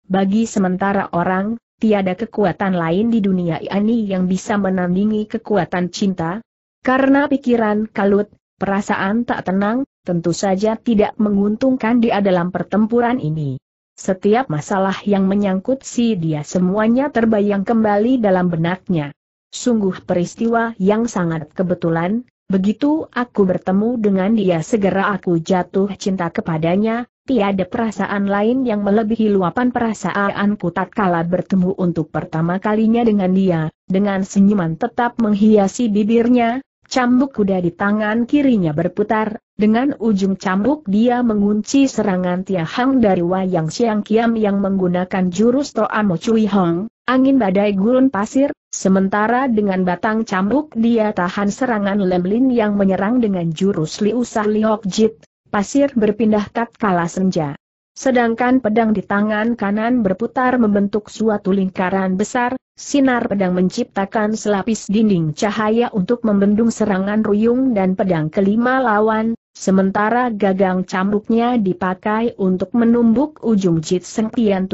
Bagi sementara orang, tiada kekuatan lain di dunia ini yang bisa menandingi kekuatan cinta. Karena pikiran kalut, perasaan tak tenang, tentu saja tidak menguntungkan dia dalam pertempuran ini. Setiap masalah yang menyangkut si dia semuanya terbayang kembali dalam benaknya. Sungguh peristiwa yang sangat kebetulan, Begitu aku bertemu dengan dia segera aku jatuh cinta kepadanya, tiada perasaan lain yang melebihi luapan perasaanku tatkala bertemu untuk pertama kalinya dengan dia, dengan senyuman tetap menghiasi bibirnya, Cambuk kuda di tangan kirinya berputar, dengan ujung cambuk dia mengunci serangan Tiahang dari Wayang Siang Kiam yang menggunakan jurus Mo Cui Hong, angin badai gurun pasir, sementara dengan batang cambuk dia tahan serangan Lemlin yang menyerang dengan jurus Liu Sah Liok Jit, pasir berpindah kat kala senja. Sedangkan pedang di tangan kanan berputar membentuk suatu lingkaran besar, Sinar pedang menciptakan selapis dinding cahaya untuk membendung serangan ruyung dan pedang kelima lawan, sementara gagang cambuknya dipakai untuk menumbuk ujung Jit Seng Tian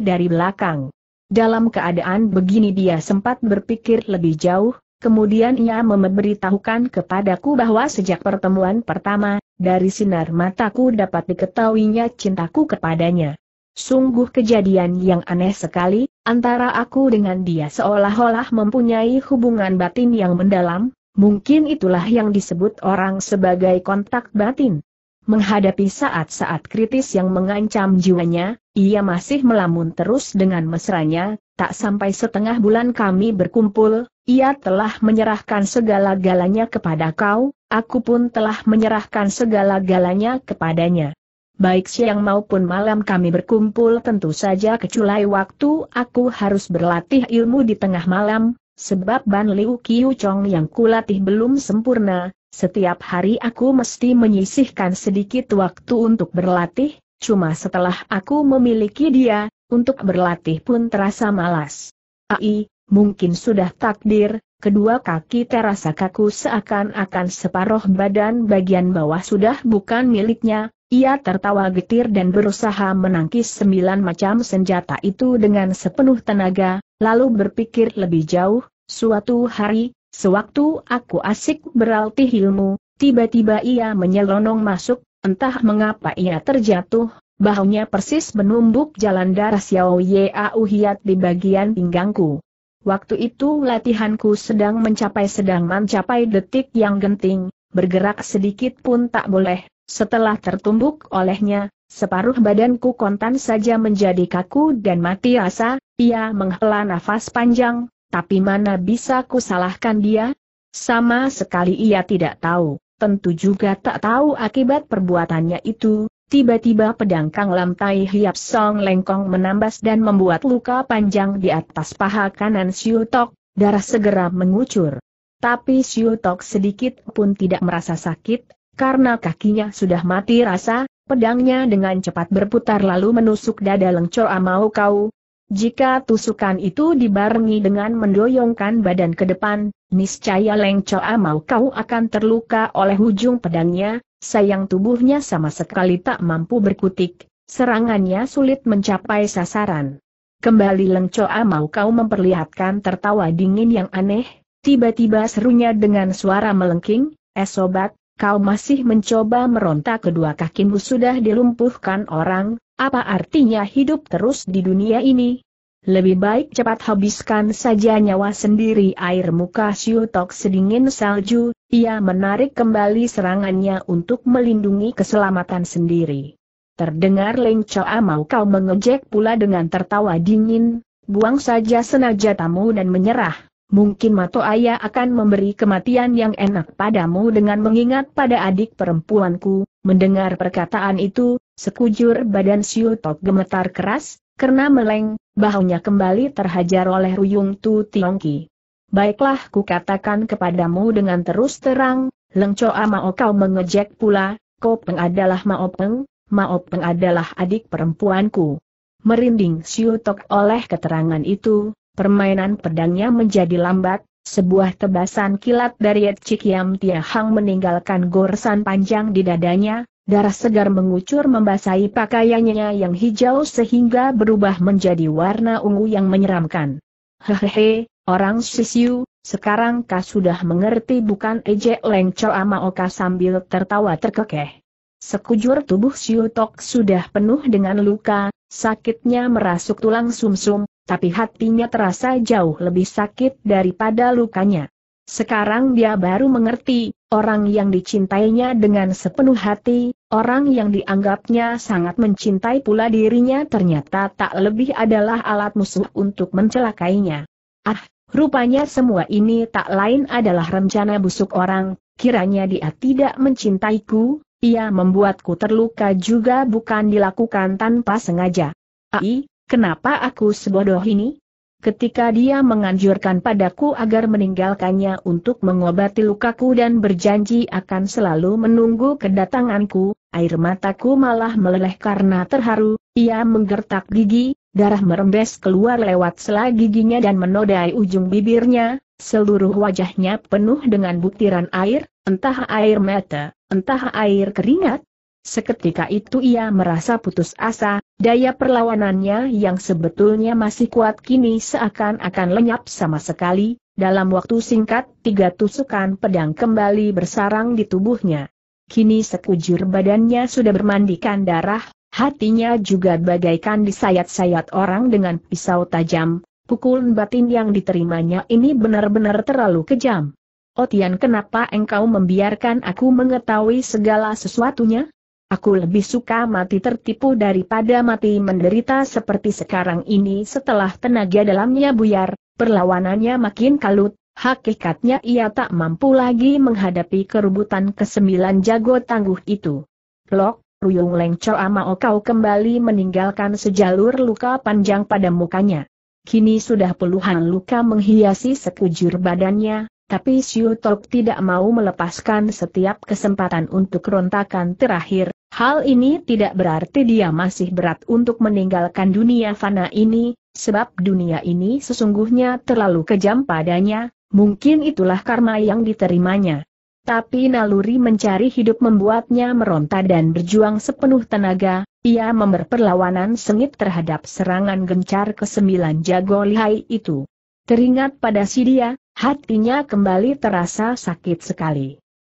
dari belakang. Dalam keadaan begini dia sempat berpikir lebih jauh, kemudian ia memberitahukan kepadaku bahwa sejak pertemuan pertama, dari sinar mataku dapat diketahuinya cintaku kepadanya. Sungguh kejadian yang aneh sekali, antara aku dengan dia seolah-olah mempunyai hubungan batin yang mendalam, mungkin itulah yang disebut orang sebagai kontak batin. Menghadapi saat-saat kritis yang mengancam jiwanya, ia masih melamun terus dengan mesranya, tak sampai setengah bulan kami berkumpul, ia telah menyerahkan segala-galanya kepada kau, aku pun telah menyerahkan segala-galanya kepadanya baik siang maupun malam kami berkumpul tentu saja kecuali waktu aku harus berlatih ilmu di tengah malam, sebab Ban Liu Kiu Chong yang kulatih belum sempurna, setiap hari aku mesti menyisihkan sedikit waktu untuk berlatih, cuma setelah aku memiliki dia, untuk berlatih pun terasa malas. Ai, mungkin sudah takdir, Kedua kaki terasa kaku seakan-akan separuh badan bagian bawah sudah bukan miliknya, ia tertawa getir dan berusaha menangkis sembilan macam senjata itu dengan sepenuh tenaga, lalu berpikir lebih jauh, suatu hari, sewaktu aku asik beraltih ilmu, tiba-tiba ia menyelonong masuk, entah mengapa ia terjatuh, Bahunya persis menumbuk jalan darah Xiao Yau Hiat di bagian pinggangku. Waktu itu latihanku sedang mencapai sedang mencapai detik yang genting, bergerak sedikit pun tak boleh, setelah tertumbuk olehnya, separuh badanku kontan saja menjadi kaku dan mati asa, ia menghela nafas panjang, tapi mana bisa kusalahkan dia? Sama sekali ia tidak tahu, tentu juga tak tahu akibat perbuatannya itu, tiba-tiba pedang Kang Lam Tai Hiap Song Lengkong menambas dan membuat luka panjang di atas paha kanan Siu Tok, darah segera mengucur. Tapi Siu Tok sedikit pun tidak merasa sakit, karena kakinya sudah mati rasa, pedangnya dengan cepat berputar lalu menusuk dada lengcor Amau Kau. Jika tusukan itu dibarengi dengan mendoyongkan badan ke depan, niscaya lengco Amau Kau akan terluka oleh ujung pedangnya, sayang tubuhnya sama sekali tak mampu berkutik, serangannya sulit mencapai sasaran. Kembali lengco Amau Kau memperlihatkan tertawa dingin yang aneh, tiba-tiba serunya dengan suara melengking, eh sobat, Kau masih mencoba meronta kedua kakimu sudah dilumpuhkan orang, apa artinya hidup terus di dunia ini? Lebih baik cepat habiskan saja nyawa sendiri air muka Siutok sedingin salju, ia menarik kembali serangannya untuk melindungi keselamatan sendiri. Terdengar Leng Choa mau kau mengejek pula dengan tertawa dingin, buang saja senajatamu dan menyerah mungkin Mato Ayah akan memberi kematian yang enak padamu dengan mengingat pada adik perempuanku. Mendengar perkataan itu, sekujur badan Siu Tok gemetar keras, karena meleng, bahunya kembali terhajar oleh Ruyung Tu Tiongki. Baiklah ku katakan kepadamu dengan terus terang, lengcoa Mao kau mengejek pula, Ko Peng adalah Peng, Mao Peng adalah adik perempuanku. Merinding Tok oleh keterangan itu, Permainan pedangnya menjadi lambat, sebuah tebasan kilat dari Cik Yam Tiahang meninggalkan goresan panjang di dadanya, darah segar mengucur membasahi pakaiannya yang hijau sehingga berubah menjadi warna ungu yang menyeramkan. Hehehe, orang sisiu, sekarang kau sudah mengerti bukan ejek lengcel ama oka sambil tertawa terkekeh. Sekujur tubuh Tok sudah penuh dengan luka, sakitnya merasuk tulang sumsum, -sum, tapi hatinya terasa jauh lebih sakit daripada lukanya. Sekarang dia baru mengerti, orang yang dicintainya dengan sepenuh hati, orang yang dianggapnya sangat mencintai pula dirinya ternyata tak lebih adalah alat musuh untuk mencelakainya. Ah, rupanya semua ini tak lain adalah rencana busuk orang, kiranya dia tidak mencintaiku, ia membuatku terluka juga bukan dilakukan tanpa sengaja. Ai, Kenapa aku sebodoh ini? Ketika dia menganjurkan padaku agar meninggalkannya untuk mengobati lukaku dan berjanji akan selalu menunggu kedatanganku, air mataku malah meleleh karena terharu, ia menggertak gigi, darah merembes keluar lewat sela giginya dan menodai ujung bibirnya, seluruh wajahnya penuh dengan butiran air, entah air mata, entah air keringat, Seketika itu ia merasa putus asa, daya perlawanannya yang sebetulnya masih kuat kini seakan-akan lenyap sama sekali, dalam waktu singkat tiga tusukan pedang kembali bersarang di tubuhnya. Kini sekujur badannya sudah bermandikan darah, hatinya juga bagaikan disayat-sayat orang dengan pisau tajam, pukulan batin yang diterimanya ini benar-benar terlalu kejam. Otian oh kenapa engkau membiarkan aku mengetahui segala sesuatunya? Aku lebih suka mati tertipu daripada mati menderita seperti sekarang ini setelah tenaga dalamnya buyar, perlawanannya makin kalut, hakikatnya ia tak mampu lagi menghadapi kerubutan kesembilan jago tangguh itu. Lok, Ruyung Leng Choa Mao kau kembali meninggalkan sejalur luka panjang pada mukanya. Kini sudah puluhan luka menghiasi sekujur badannya, tapi Siu Tok tidak mau melepaskan setiap kesempatan untuk rontakan terakhir, Hal ini tidak berarti dia masih berat untuk meninggalkan dunia fana ini, sebab dunia ini sesungguhnya terlalu kejam padanya, mungkin itulah karma yang diterimanya. Tapi naluri mencari hidup membuatnya meronta dan berjuang sepenuh tenaga, ia memperlawanan sengit terhadap serangan gencar kesembilan jago lihai itu. Teringat pada si dia, hatinya kembali terasa sakit sekali.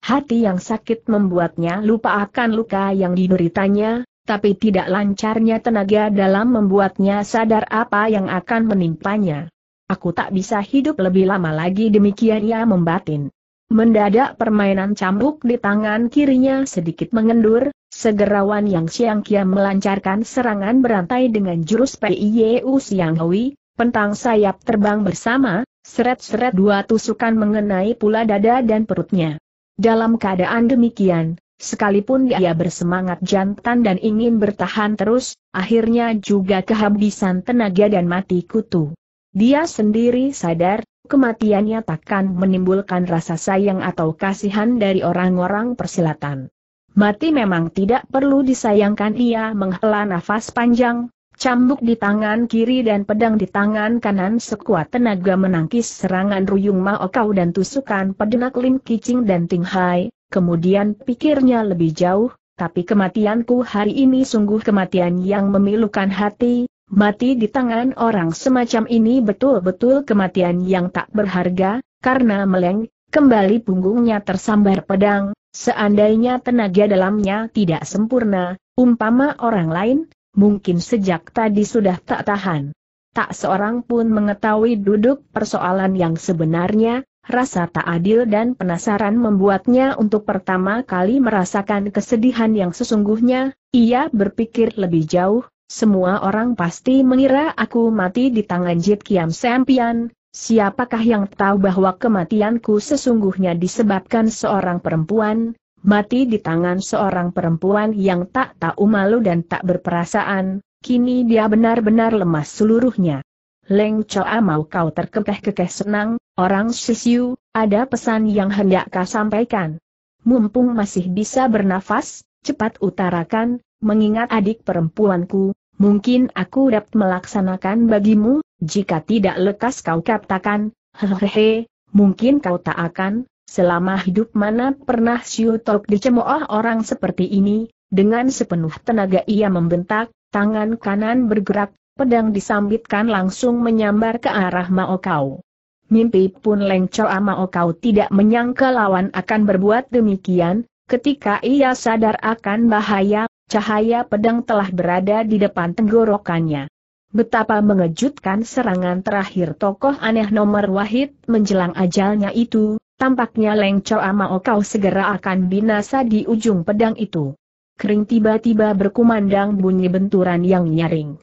Hati yang sakit membuatnya lupa akan luka yang diberitanya, tapi tidak lancarnya tenaga dalam membuatnya sadar apa yang akan menimpanya. Aku tak bisa hidup lebih lama lagi demikian ia membatin. Mendadak permainan cambuk di tangan kirinya sedikit mengendur, segerawan yang siang kiam melancarkan serangan berantai dengan jurus PIYU Siang Hui, pentang sayap terbang bersama, seret-seret dua tusukan mengenai pula dada dan perutnya. Dalam keadaan demikian, sekalipun dia bersemangat jantan dan ingin bertahan terus, akhirnya juga kehabisan tenaga dan mati kutu. Dia sendiri sadar, kematiannya takkan menimbulkan rasa sayang atau kasihan dari orang-orang persilatan. Mati memang tidak perlu disayangkan ia menghela nafas panjang, cambuk di tangan kiri dan pedang di tangan kanan sekuat tenaga menangkis serangan Ruyung Mao Kau dan tusukan pedenak Lim Kicing dan Ting Hai, kemudian pikirnya lebih jauh, tapi kematianku hari ini sungguh kematian yang memilukan hati, mati di tangan orang semacam ini betul-betul kematian yang tak berharga, karena meleng, kembali punggungnya tersambar pedang, seandainya tenaga dalamnya tidak sempurna, umpama orang lain, Mungkin sejak tadi sudah tak tahan. Tak seorang pun mengetahui duduk persoalan yang sebenarnya, rasa tak adil dan penasaran membuatnya untuk pertama kali merasakan kesedihan yang sesungguhnya, ia berpikir lebih jauh, semua orang pasti mengira aku mati di tangan Jit Kiam Sempian, siapakah yang tahu bahwa kematianku sesungguhnya disebabkan seorang perempuan, mati di tangan seorang perempuan yang tak tahu malu dan tak berperasaan, kini dia benar-benar lemas seluruhnya. Leng Choa mau kau terkekeh-kekeh senang, orang Sisiu, ada pesan yang hendak kau sampaikan. Mumpung masih bisa bernafas, cepat utarakan, mengingat adik perempuanku, mungkin aku dapat melaksanakan bagimu, jika tidak lekas kau katakan, hehehe, mungkin kau tak akan, Selama hidup mana pernah Siu Tok dicemooh orang seperti ini, dengan sepenuh tenaga ia membentak, tangan kanan bergerak, pedang disambitkan langsung menyambar ke arah Mao Kau. Mimpi pun Leng Choa Mao Kau tidak menyangka lawan akan berbuat demikian, ketika ia sadar akan bahaya, cahaya pedang telah berada di depan tenggorokannya. Betapa mengejutkan serangan terakhir tokoh aneh nomor wahid menjelang ajalnya itu, Tampaknya Leng Choa Mao oh kau segera akan binasa di ujung pedang itu. Kering tiba-tiba berkumandang bunyi benturan yang nyaring.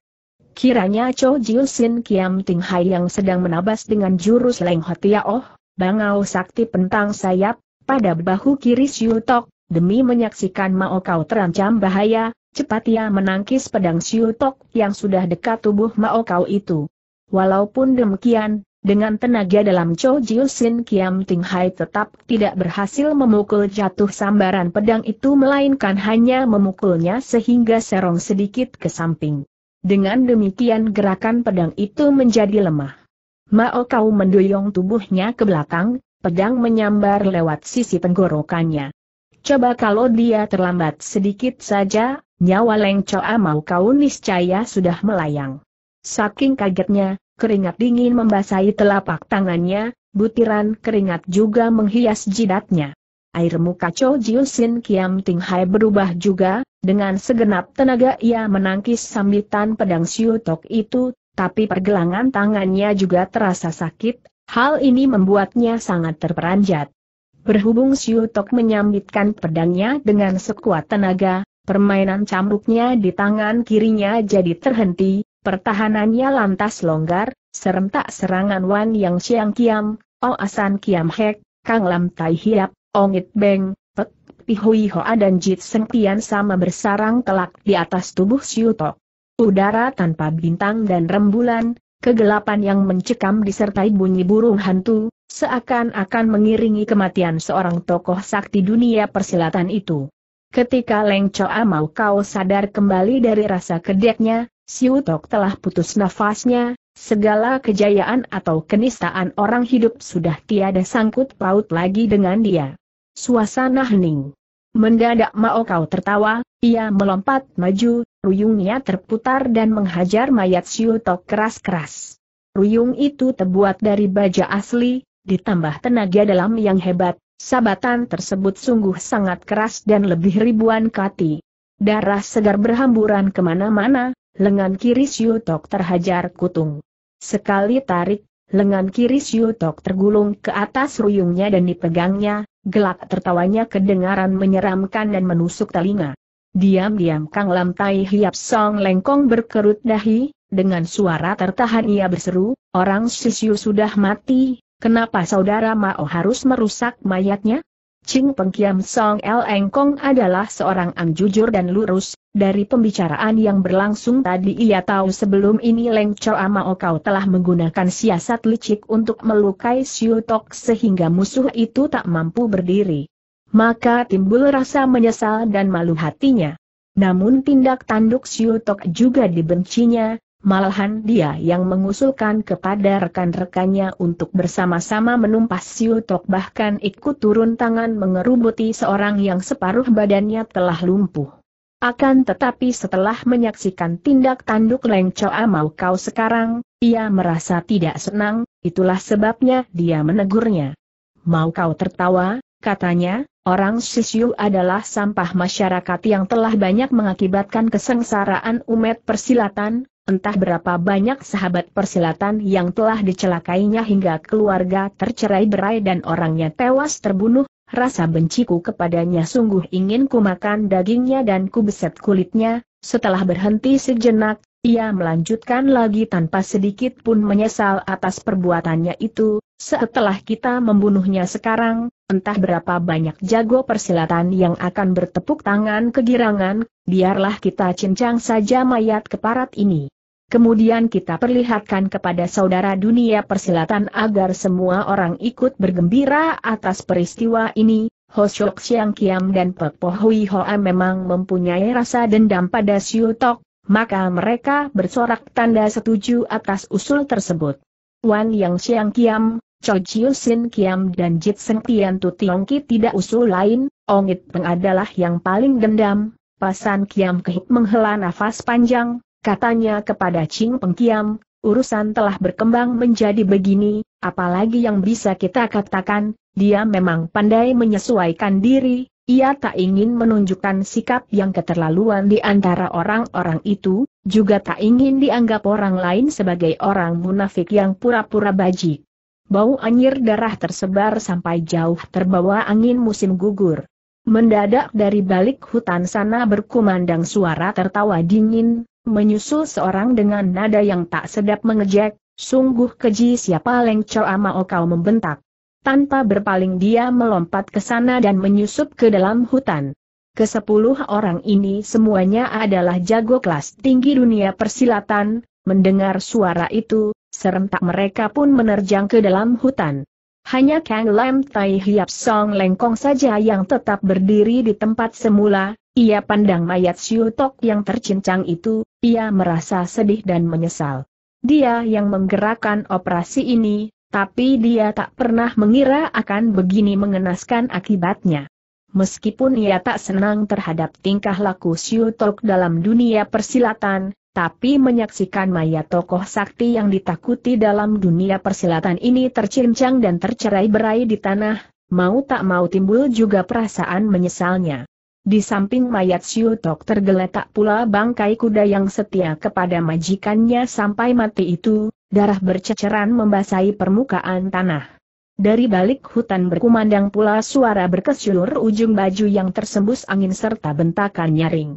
Kiranya Cho Jiu Sin Kiam Ting Hai yang sedang menabas dengan jurus Leng Hotia Oh, Bangau Sakti Pentang Sayap, pada bahu kiri Siu Tok, demi menyaksikan Mao oh Kau terancam bahaya, cepat ia menangkis pedang Siu Tok yang sudah dekat tubuh Mao oh Kau itu. Walaupun demikian, dengan tenaga dalam Cho Jiu Sin Kiam Ting Hai tetap tidak berhasil memukul jatuh sambaran pedang itu melainkan hanya memukulnya sehingga serong sedikit ke samping. Dengan demikian gerakan pedang itu menjadi lemah. Mao Kau mendoyong tubuhnya ke belakang, pedang menyambar lewat sisi tenggorokannya. Coba kalau dia terlambat sedikit saja, nyawa Leng Choa Mao Kau niscaya sudah melayang. Saking kagetnya, keringat dingin membasahi telapak tangannya, butiran keringat juga menghias jidatnya. Air muka Cho Jiusin Kiam Ting Hai berubah juga, dengan segenap tenaga ia menangkis sambitan pedang Siu Tok itu, tapi pergelangan tangannya juga terasa sakit, hal ini membuatnya sangat terperanjat. Berhubung Siu Tok menyambitkan pedangnya dengan sekuat tenaga, permainan cambuknya di tangan kirinya jadi terhenti, Pertahanannya lantas longgar, serentak serangan Wan Yang siang Kiam, asan Kiam Hek, Kang Lam Tai Hiap, Ongit Beng, Pek, Pihui Hoa dan Jit Seng Tian sama bersarang telak di atas tubuh Siu Tok. Udara tanpa bintang dan rembulan, kegelapan yang mencekam disertai bunyi burung hantu, seakan-akan mengiringi kematian seorang tokoh sakti dunia persilatan itu. Ketika Leng Choa mau kau sadar kembali dari rasa kedeknya, Siu Tok telah putus nafasnya, segala kejayaan atau kenistaan orang hidup sudah tiada sangkut paut lagi dengan dia. Suasana hening. Mendadak mau Kau tertawa, ia melompat maju, ruyungnya terputar dan menghajar mayat Siu Tok keras-keras. Ruyung itu terbuat dari baja asli, ditambah tenaga dalam yang hebat, Sabatan tersebut sungguh sangat keras dan lebih ribuan kati. Darah segar berhamburan kemana-mana, lengan kiri Syutok terhajar kutung. Sekali tarik, lengan kiri Syutok tergulung ke atas ruyungnya dan dipegangnya, gelak tertawanya kedengaran menyeramkan dan menusuk telinga. Diam-diam Kang Lam Tai Hiap Song Lengkong berkerut dahi, dengan suara tertahan ia berseru, orang Sisyu sudah mati, Kenapa saudara Mao harus merusak mayatnya? Ching Pengkiam Song El Eng Kong adalah seorang ang jujur dan lurus, dari pembicaraan yang berlangsung tadi ia tahu sebelum ini Leng Choa Mao kau telah menggunakan siasat licik untuk melukai Siu Tok sehingga musuh itu tak mampu berdiri. Maka timbul rasa menyesal dan malu hatinya. Namun tindak tanduk Siu Tok juga dibencinya, malahan dia yang mengusulkan kepada rekan-rekannya untuk bersama-sama menumpas siutok bahkan ikut turun tangan mengerubuti seorang yang separuh badannya telah lumpuh. Akan tetapi setelah menyaksikan tindak tanduk Leng amau Mau Kau sekarang, ia merasa tidak senang, itulah sebabnya dia menegurnya. Mau kau tertawa, katanya, orang sisyu adalah sampah masyarakat yang telah banyak mengakibatkan kesengsaraan umat persilatan, Entah berapa banyak sahabat persilatan yang telah dicelakainya hingga keluarga tercerai berai dan orangnya tewas terbunuh, rasa benciku kepadanya sungguh ingin ku makan dagingnya dan ku beset kulitnya, setelah berhenti sejenak, ia melanjutkan lagi tanpa sedikit pun menyesal atas perbuatannya itu, setelah kita membunuhnya sekarang, entah berapa banyak jago persilatan yang akan bertepuk tangan kegirangan, biarlah kita cincang saja mayat keparat ini. Kemudian kita perlihatkan kepada saudara dunia persilatan agar semua orang ikut bergembira atas peristiwa ini. Ho Shok Siang Kiam dan Pek Po Hui Hoa memang mempunyai rasa dendam pada Siu Tok, maka mereka bersorak tanda setuju atas usul tersebut. Wan Yang Siang Kiam, Cho Chiu Sin Kiam dan Jit Seng Tian Tu Tiong Ki tidak usul lain, Ongit Peng adalah yang paling dendam. Pasan Kiam Kehik menghela nafas panjang, Katanya kepada Ching Pengkiam, urusan telah berkembang menjadi begini, apalagi yang bisa kita katakan, dia memang pandai menyesuaikan diri, ia tak ingin menunjukkan sikap yang keterlaluan di antara orang-orang itu, juga tak ingin dianggap orang lain sebagai orang munafik yang pura-pura baji. Bau anyir darah tersebar sampai jauh terbawa angin musim gugur. Mendadak dari balik hutan sana berkumandang suara tertawa dingin, Menyusul seorang dengan nada yang tak sedap mengejek, sungguh keji siapa Leng ama Mao oh kau membentak. Tanpa berpaling dia melompat ke sana dan menyusup ke dalam hutan. Kesepuluh orang ini semuanya adalah jago kelas tinggi dunia persilatan, mendengar suara itu, serentak mereka pun menerjang ke dalam hutan. Hanya Kang Lam Tai Hiap Song Lengkong saja yang tetap berdiri di tempat semula, ia pandang mayat siutok yang tercincang itu, ia merasa sedih dan menyesal. Dia yang menggerakkan operasi ini, tapi dia tak pernah mengira akan begini mengenaskan akibatnya. Meskipun ia tak senang terhadap tingkah laku siutok dalam dunia persilatan, tapi menyaksikan mayat tokoh sakti yang ditakuti dalam dunia persilatan ini tercincang dan tercerai berai di tanah, mau tak mau timbul juga perasaan menyesalnya. Di samping mayat Siu Tok tergeletak pula bangkai kuda yang setia kepada majikannya sampai mati itu, darah berceceran membasahi permukaan tanah. Dari balik hutan berkumandang pula suara berkesyur ujung baju yang tersembus angin serta bentakan nyaring.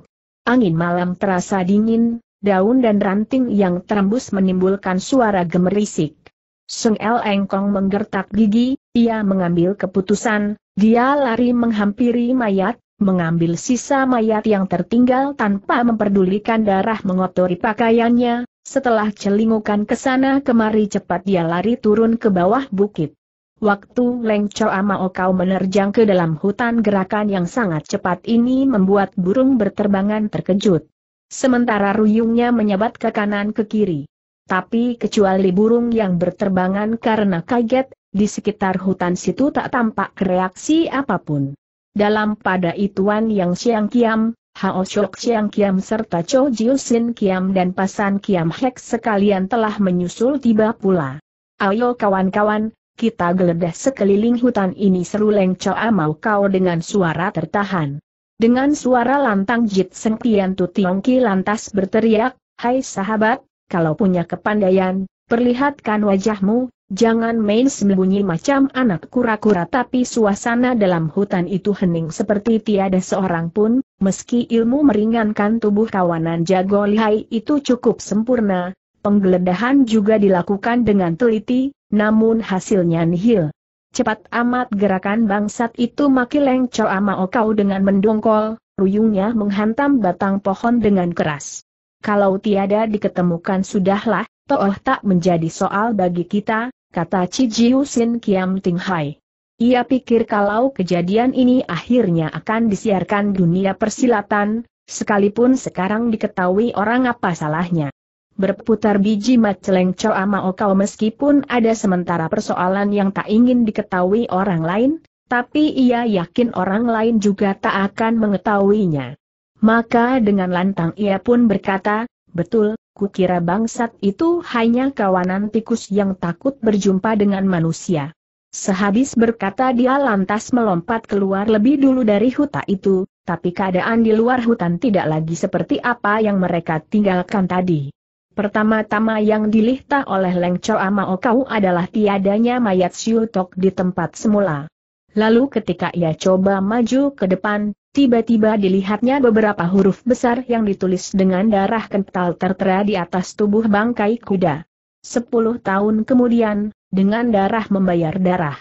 Angin malam terasa dingin, daun dan ranting yang terembus menimbulkan suara gemerisik. Sung El Engkong menggertak gigi, ia mengambil keputusan, dia lari menghampiri mayat, mengambil sisa mayat yang tertinggal tanpa memperdulikan darah mengotori pakaiannya, setelah celingukan ke sana kemari cepat dia lari turun ke bawah bukit. Waktu Leng Choa Mao Kau menerjang ke dalam hutan gerakan yang sangat cepat ini membuat burung berterbangan terkejut. Sementara ruyungnya menyabat ke kanan ke kiri. Tapi kecuali burung yang berterbangan karena kaget, di sekitar hutan situ tak tampak reaksi apapun. Dalam pada ituan yang Siang Kiam, Hao Shok Siang Kiam serta Cho Jiu Sin Kiam dan Pasan Kiam Hek sekalian telah menyusul tiba pula. Ayo kawan-kawan, kita geledah sekeliling hutan ini seru Leng Choa Mau Kau dengan suara tertahan. Dengan suara lantang Jit Seng Tian Tu Tiong Ki lantas berteriak, Hai sahabat, kalau punya kepandaian, perlihatkan wajahmu, Jangan main sembunyi macam anak kura-kura tapi suasana dalam hutan itu hening seperti tiada seorang pun, meski ilmu meringankan tubuh kawanan jago lihai itu cukup sempurna, penggeledahan juga dilakukan dengan teliti, namun hasilnya nihil. Cepat amat gerakan bangsat itu maki lengco ama okau dengan mendongkol, ruyungnya menghantam batang pohon dengan keras. Kalau tiada diketemukan sudahlah, toh tak menjadi soal bagi kita, kata Chi Jiu Sin Kiam Ting Hai. Ia pikir kalau kejadian ini akhirnya akan disiarkan dunia persilatan, sekalipun sekarang diketahui orang apa salahnya. Berputar biji maceleng ama oka, kau meskipun ada sementara persoalan yang tak ingin diketahui orang lain, tapi ia yakin orang lain juga tak akan mengetahuinya. Maka dengan lantang ia pun berkata, Betul, kukira bangsat itu hanya kawanan tikus yang takut berjumpa dengan manusia. Sehabis berkata dia lantas melompat keluar lebih dulu dari hutan itu, tapi keadaan di luar hutan tidak lagi seperti apa yang mereka tinggalkan tadi. Pertama-tama yang dilihta oleh Leng Chow Mao Kau adalah tiadanya mayat Siu Tok di tempat semula. Lalu ketika ia coba maju ke depan, Tiba-tiba dilihatnya beberapa huruf besar yang ditulis dengan darah kental tertera di atas tubuh bangkai kuda. Sepuluh tahun kemudian, dengan darah membayar darah.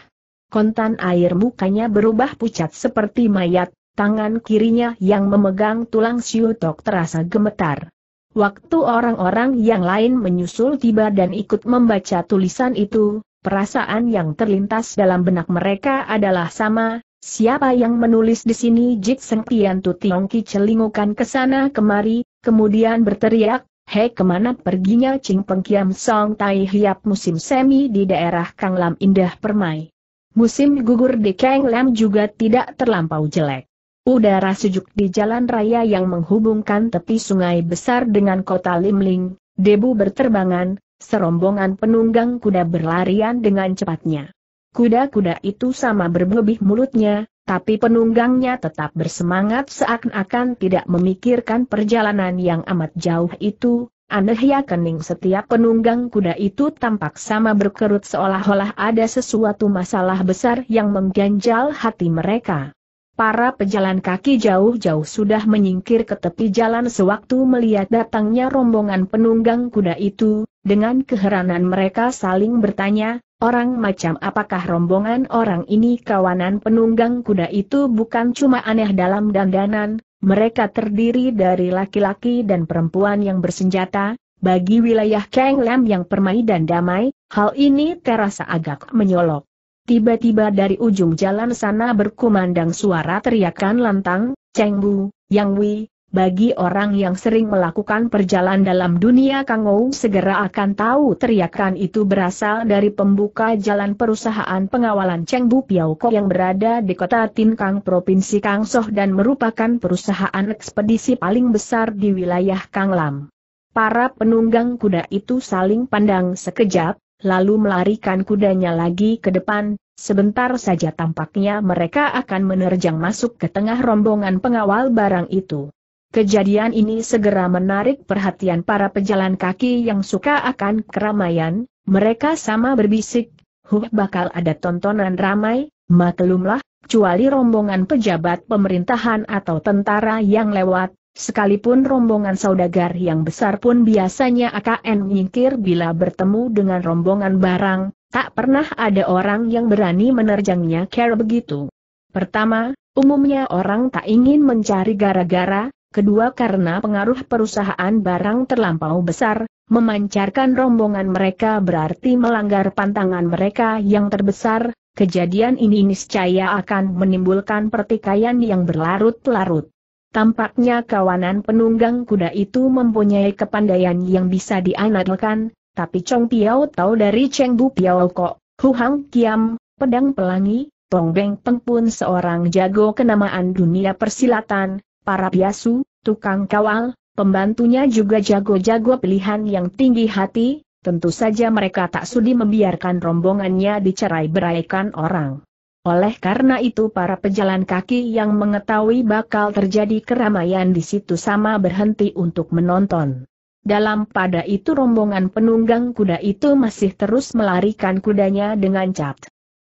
Kontan air mukanya berubah pucat seperti mayat, tangan kirinya yang memegang tulang siutok terasa gemetar. Waktu orang-orang yang lain menyusul tiba dan ikut membaca tulisan itu, perasaan yang terlintas dalam benak mereka adalah sama, Siapa yang menulis di sini Jit Seng Tian Tu Tiong celingukan ke sana kemari, kemudian berteriak, Hei kemana perginya Ching Pengkiam Song Tai Hiap musim semi di daerah Kang Lam Indah Permai. Musim gugur di Kang Lam juga tidak terlampau jelek. Udara sejuk di jalan raya yang menghubungkan tepi sungai besar dengan kota Limling, debu berterbangan, serombongan penunggang kuda berlarian dengan cepatnya. Kuda-kuda itu sama berbebih mulutnya, tapi penunggangnya tetap bersemangat seakan-akan tidak memikirkan perjalanan yang amat jauh itu. Anehnya kening setiap penunggang kuda itu tampak sama berkerut seolah-olah ada sesuatu masalah besar yang mengganjal hati mereka. Para pejalan kaki jauh-jauh sudah menyingkir ke tepi jalan sewaktu melihat datangnya rombongan penunggang kuda itu, dengan keheranan mereka saling bertanya, Orang macam apakah rombongan orang ini kawanan penunggang kuda itu bukan cuma aneh dalam dandanan, mereka terdiri dari laki-laki dan perempuan yang bersenjata, bagi wilayah Kang Lam yang permai dan damai, hal ini terasa agak menyolok. Tiba-tiba dari ujung jalan sana berkumandang suara teriakan lantang, Cheng Bu, Yang Wei, bagi orang yang sering melakukan perjalanan dalam dunia Kangou segera akan tahu teriakan itu berasal dari pembuka jalan perusahaan pengawalan Chengbu Piauko yang berada di kota Tinkang Provinsi Kangsoh dan merupakan perusahaan ekspedisi paling besar di wilayah Kanglam. Para penunggang kuda itu saling pandang sekejap, lalu melarikan kudanya lagi ke depan, sebentar saja tampaknya mereka akan menerjang masuk ke tengah rombongan pengawal barang itu. Kejadian ini segera menarik perhatian para pejalan kaki yang suka akan keramaian, mereka sama berbisik, huh bakal ada tontonan ramai, maklumlah, kecuali rombongan pejabat pemerintahan atau tentara yang lewat, sekalipun rombongan saudagar yang besar pun biasanya akan menyingkir bila bertemu dengan rombongan barang, tak pernah ada orang yang berani menerjangnya kera begitu. Pertama, umumnya orang tak ingin mencari gara-gara, kedua karena pengaruh perusahaan barang terlampau besar, memancarkan rombongan mereka berarti melanggar pantangan mereka yang terbesar, kejadian ini niscaya akan menimbulkan pertikaian yang berlarut-larut. Tampaknya kawanan penunggang kuda itu mempunyai kepandaian yang bisa diandalkan, tapi Chong Piao tahu dari Cheng Bu Piao kok, Hang Kiam, Pedang Pelangi, Tong Beng Peng pun seorang jago kenamaan dunia persilatan, para biasu, tukang kawal, pembantunya juga jago-jago pilihan yang tinggi hati, tentu saja mereka tak sudi membiarkan rombongannya dicerai-beraikan orang. Oleh karena itu para pejalan kaki yang mengetahui bakal terjadi keramaian di situ sama berhenti untuk menonton. Dalam pada itu rombongan penunggang kuda itu masih terus melarikan kudanya dengan cat.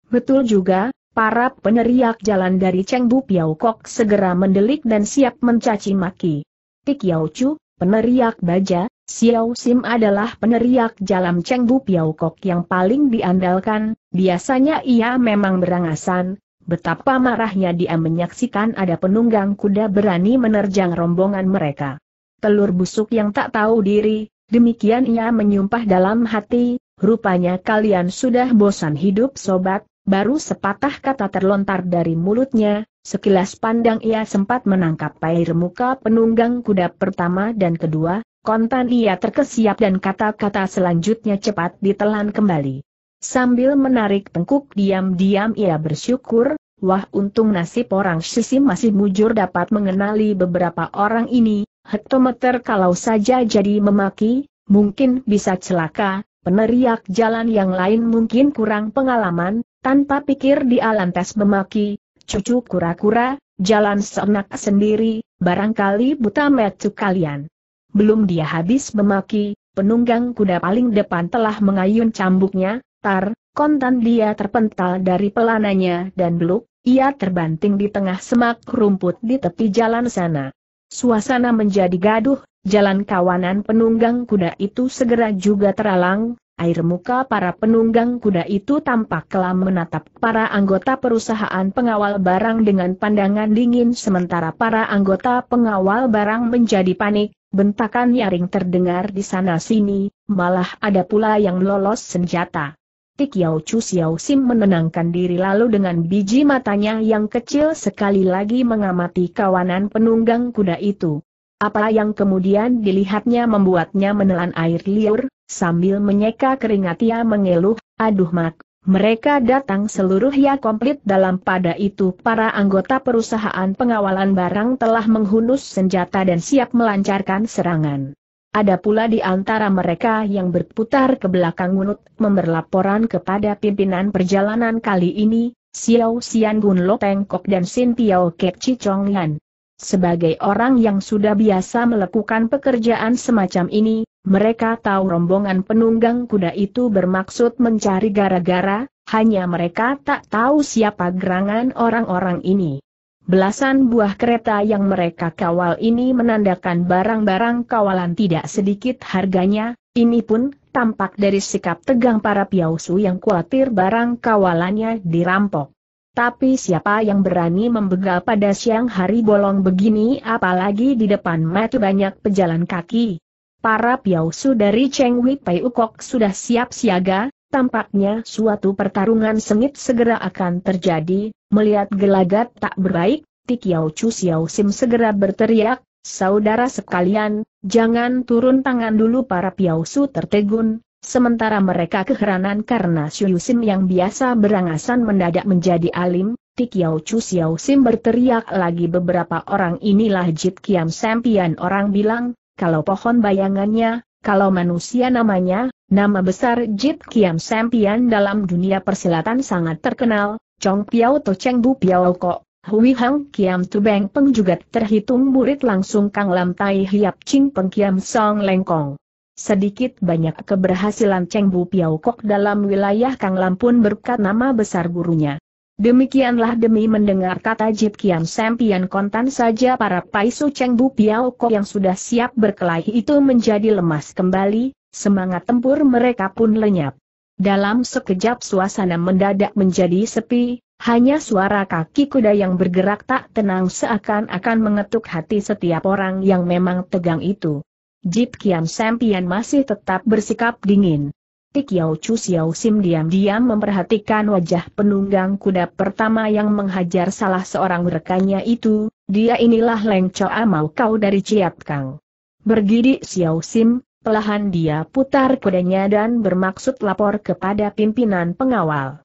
Betul juga, Para peneriak jalan dari Chengbu Piao segera mendelik dan siap mencaci maki. Tik Yao peneriak baja, Xiao Sim adalah peneriak jalan Chengbu Piao yang paling diandalkan, biasanya ia memang berangasan, betapa marahnya dia menyaksikan ada penunggang kuda berani menerjang rombongan mereka. Telur busuk yang tak tahu diri, demikian ia menyumpah dalam hati, rupanya kalian sudah bosan hidup sobat, Baru sepatah kata terlontar dari mulutnya, sekilas pandang ia sempat menangkap air muka penunggang kuda pertama dan kedua, kontan ia terkesiap dan kata-kata selanjutnya cepat ditelan kembali. Sambil menarik tengkuk diam-diam ia bersyukur, wah untung nasib orang sisi masih mujur dapat mengenali beberapa orang ini, hektometer kalau saja jadi memaki, mungkin bisa celaka, peneriak jalan yang lain mungkin kurang pengalaman, tanpa pikir di lantas memaki, cucu kura-kura, jalan seenak sendiri, barangkali buta metu kalian. Belum dia habis memaki, penunggang kuda paling depan telah mengayun cambuknya, tar, kontan dia terpental dari pelananya dan beluk, ia terbanting di tengah semak rumput di tepi jalan sana. Suasana menjadi gaduh, jalan kawanan penunggang kuda itu segera juga teralang, air muka para penunggang kuda itu tampak kelam menatap para anggota perusahaan pengawal barang dengan pandangan dingin sementara para anggota pengawal barang menjadi panik, bentakan nyaring terdengar di sana-sini, malah ada pula yang lolos senjata. Tik Yao Chu Xiao Sim menenangkan diri lalu dengan biji matanya yang kecil sekali lagi mengamati kawanan penunggang kuda itu. Apa yang kemudian dilihatnya membuatnya menelan air liur, Sambil menyeka keringat ia mengeluh, aduh mak, mereka datang seluruh ya komplit dalam pada itu para anggota perusahaan pengawalan barang telah menghunus senjata dan siap melancarkan serangan. Ada pula di antara mereka yang berputar ke belakang unut, memberlaporan kepada pimpinan perjalanan kali ini, Xiao Xian Gun Lo Pengkok dan Sin Piao Kek Chong Yan. Sebagai orang yang sudah biasa melakukan pekerjaan semacam ini, mereka tahu rombongan penunggang kuda itu bermaksud mencari gara-gara, hanya mereka tak tahu siapa gerangan orang-orang ini. Belasan buah kereta yang mereka kawal ini menandakan barang-barang kawalan tidak sedikit harganya, ini pun tampak dari sikap tegang para piausu yang khawatir barang kawalannya dirampok. Tapi siapa yang berani membegal pada siang hari bolong begini apalagi di depan mata banyak pejalan kaki? Para piausu dari Cheng Wei Pei Ukok sudah siap siaga, tampaknya suatu pertarungan sengit segera akan terjadi, melihat gelagat tak berbaik, Ti Yau Chu Xiao Sim segera berteriak, Saudara sekalian, jangan turun tangan dulu para piausu tertegun, sementara mereka keheranan karena Xiu Sim yang biasa berangasan mendadak menjadi alim, Ti Yau Chu Xiao Sim berteriak lagi beberapa orang inilah Jit Kiam Sampian orang bilang, kalau pohon bayangannya, kalau manusia namanya, nama besar Jit Kiam Sempian dalam dunia persilatan sangat terkenal, Chong Piao To Cheng Bu Piao Ko, Hui Hang Kiam Tu Beng Peng juga terhitung murid langsung Kang Lam Tai Hiap Ching Peng Kiam Song Lengkong. Sedikit banyak keberhasilan Cheng Bu Piao Kok dalam wilayah Kang Lam pun berkat nama besar gurunya. Demikianlah demi mendengar kata Jip Kiam Sempian kontan saja para Pai Su Cheng Bu Piao Ko yang sudah siap berkelahi itu menjadi lemas kembali, semangat tempur mereka pun lenyap. Dalam sekejap suasana mendadak menjadi sepi, hanya suara kaki kuda yang bergerak tak tenang seakan-akan mengetuk hati setiap orang yang memang tegang itu. Jip Kiam Sempian masih tetap bersikap dingin. Tik Yao Chu Xiao Sim diam-diam memperhatikan wajah penunggang kuda pertama yang menghajar salah seorang rekannya itu, dia inilah Leng Choa Mau Kau dari Ciat Kang. Bergidik, Xiao Sim, pelahan dia putar kudanya dan bermaksud lapor kepada pimpinan pengawal.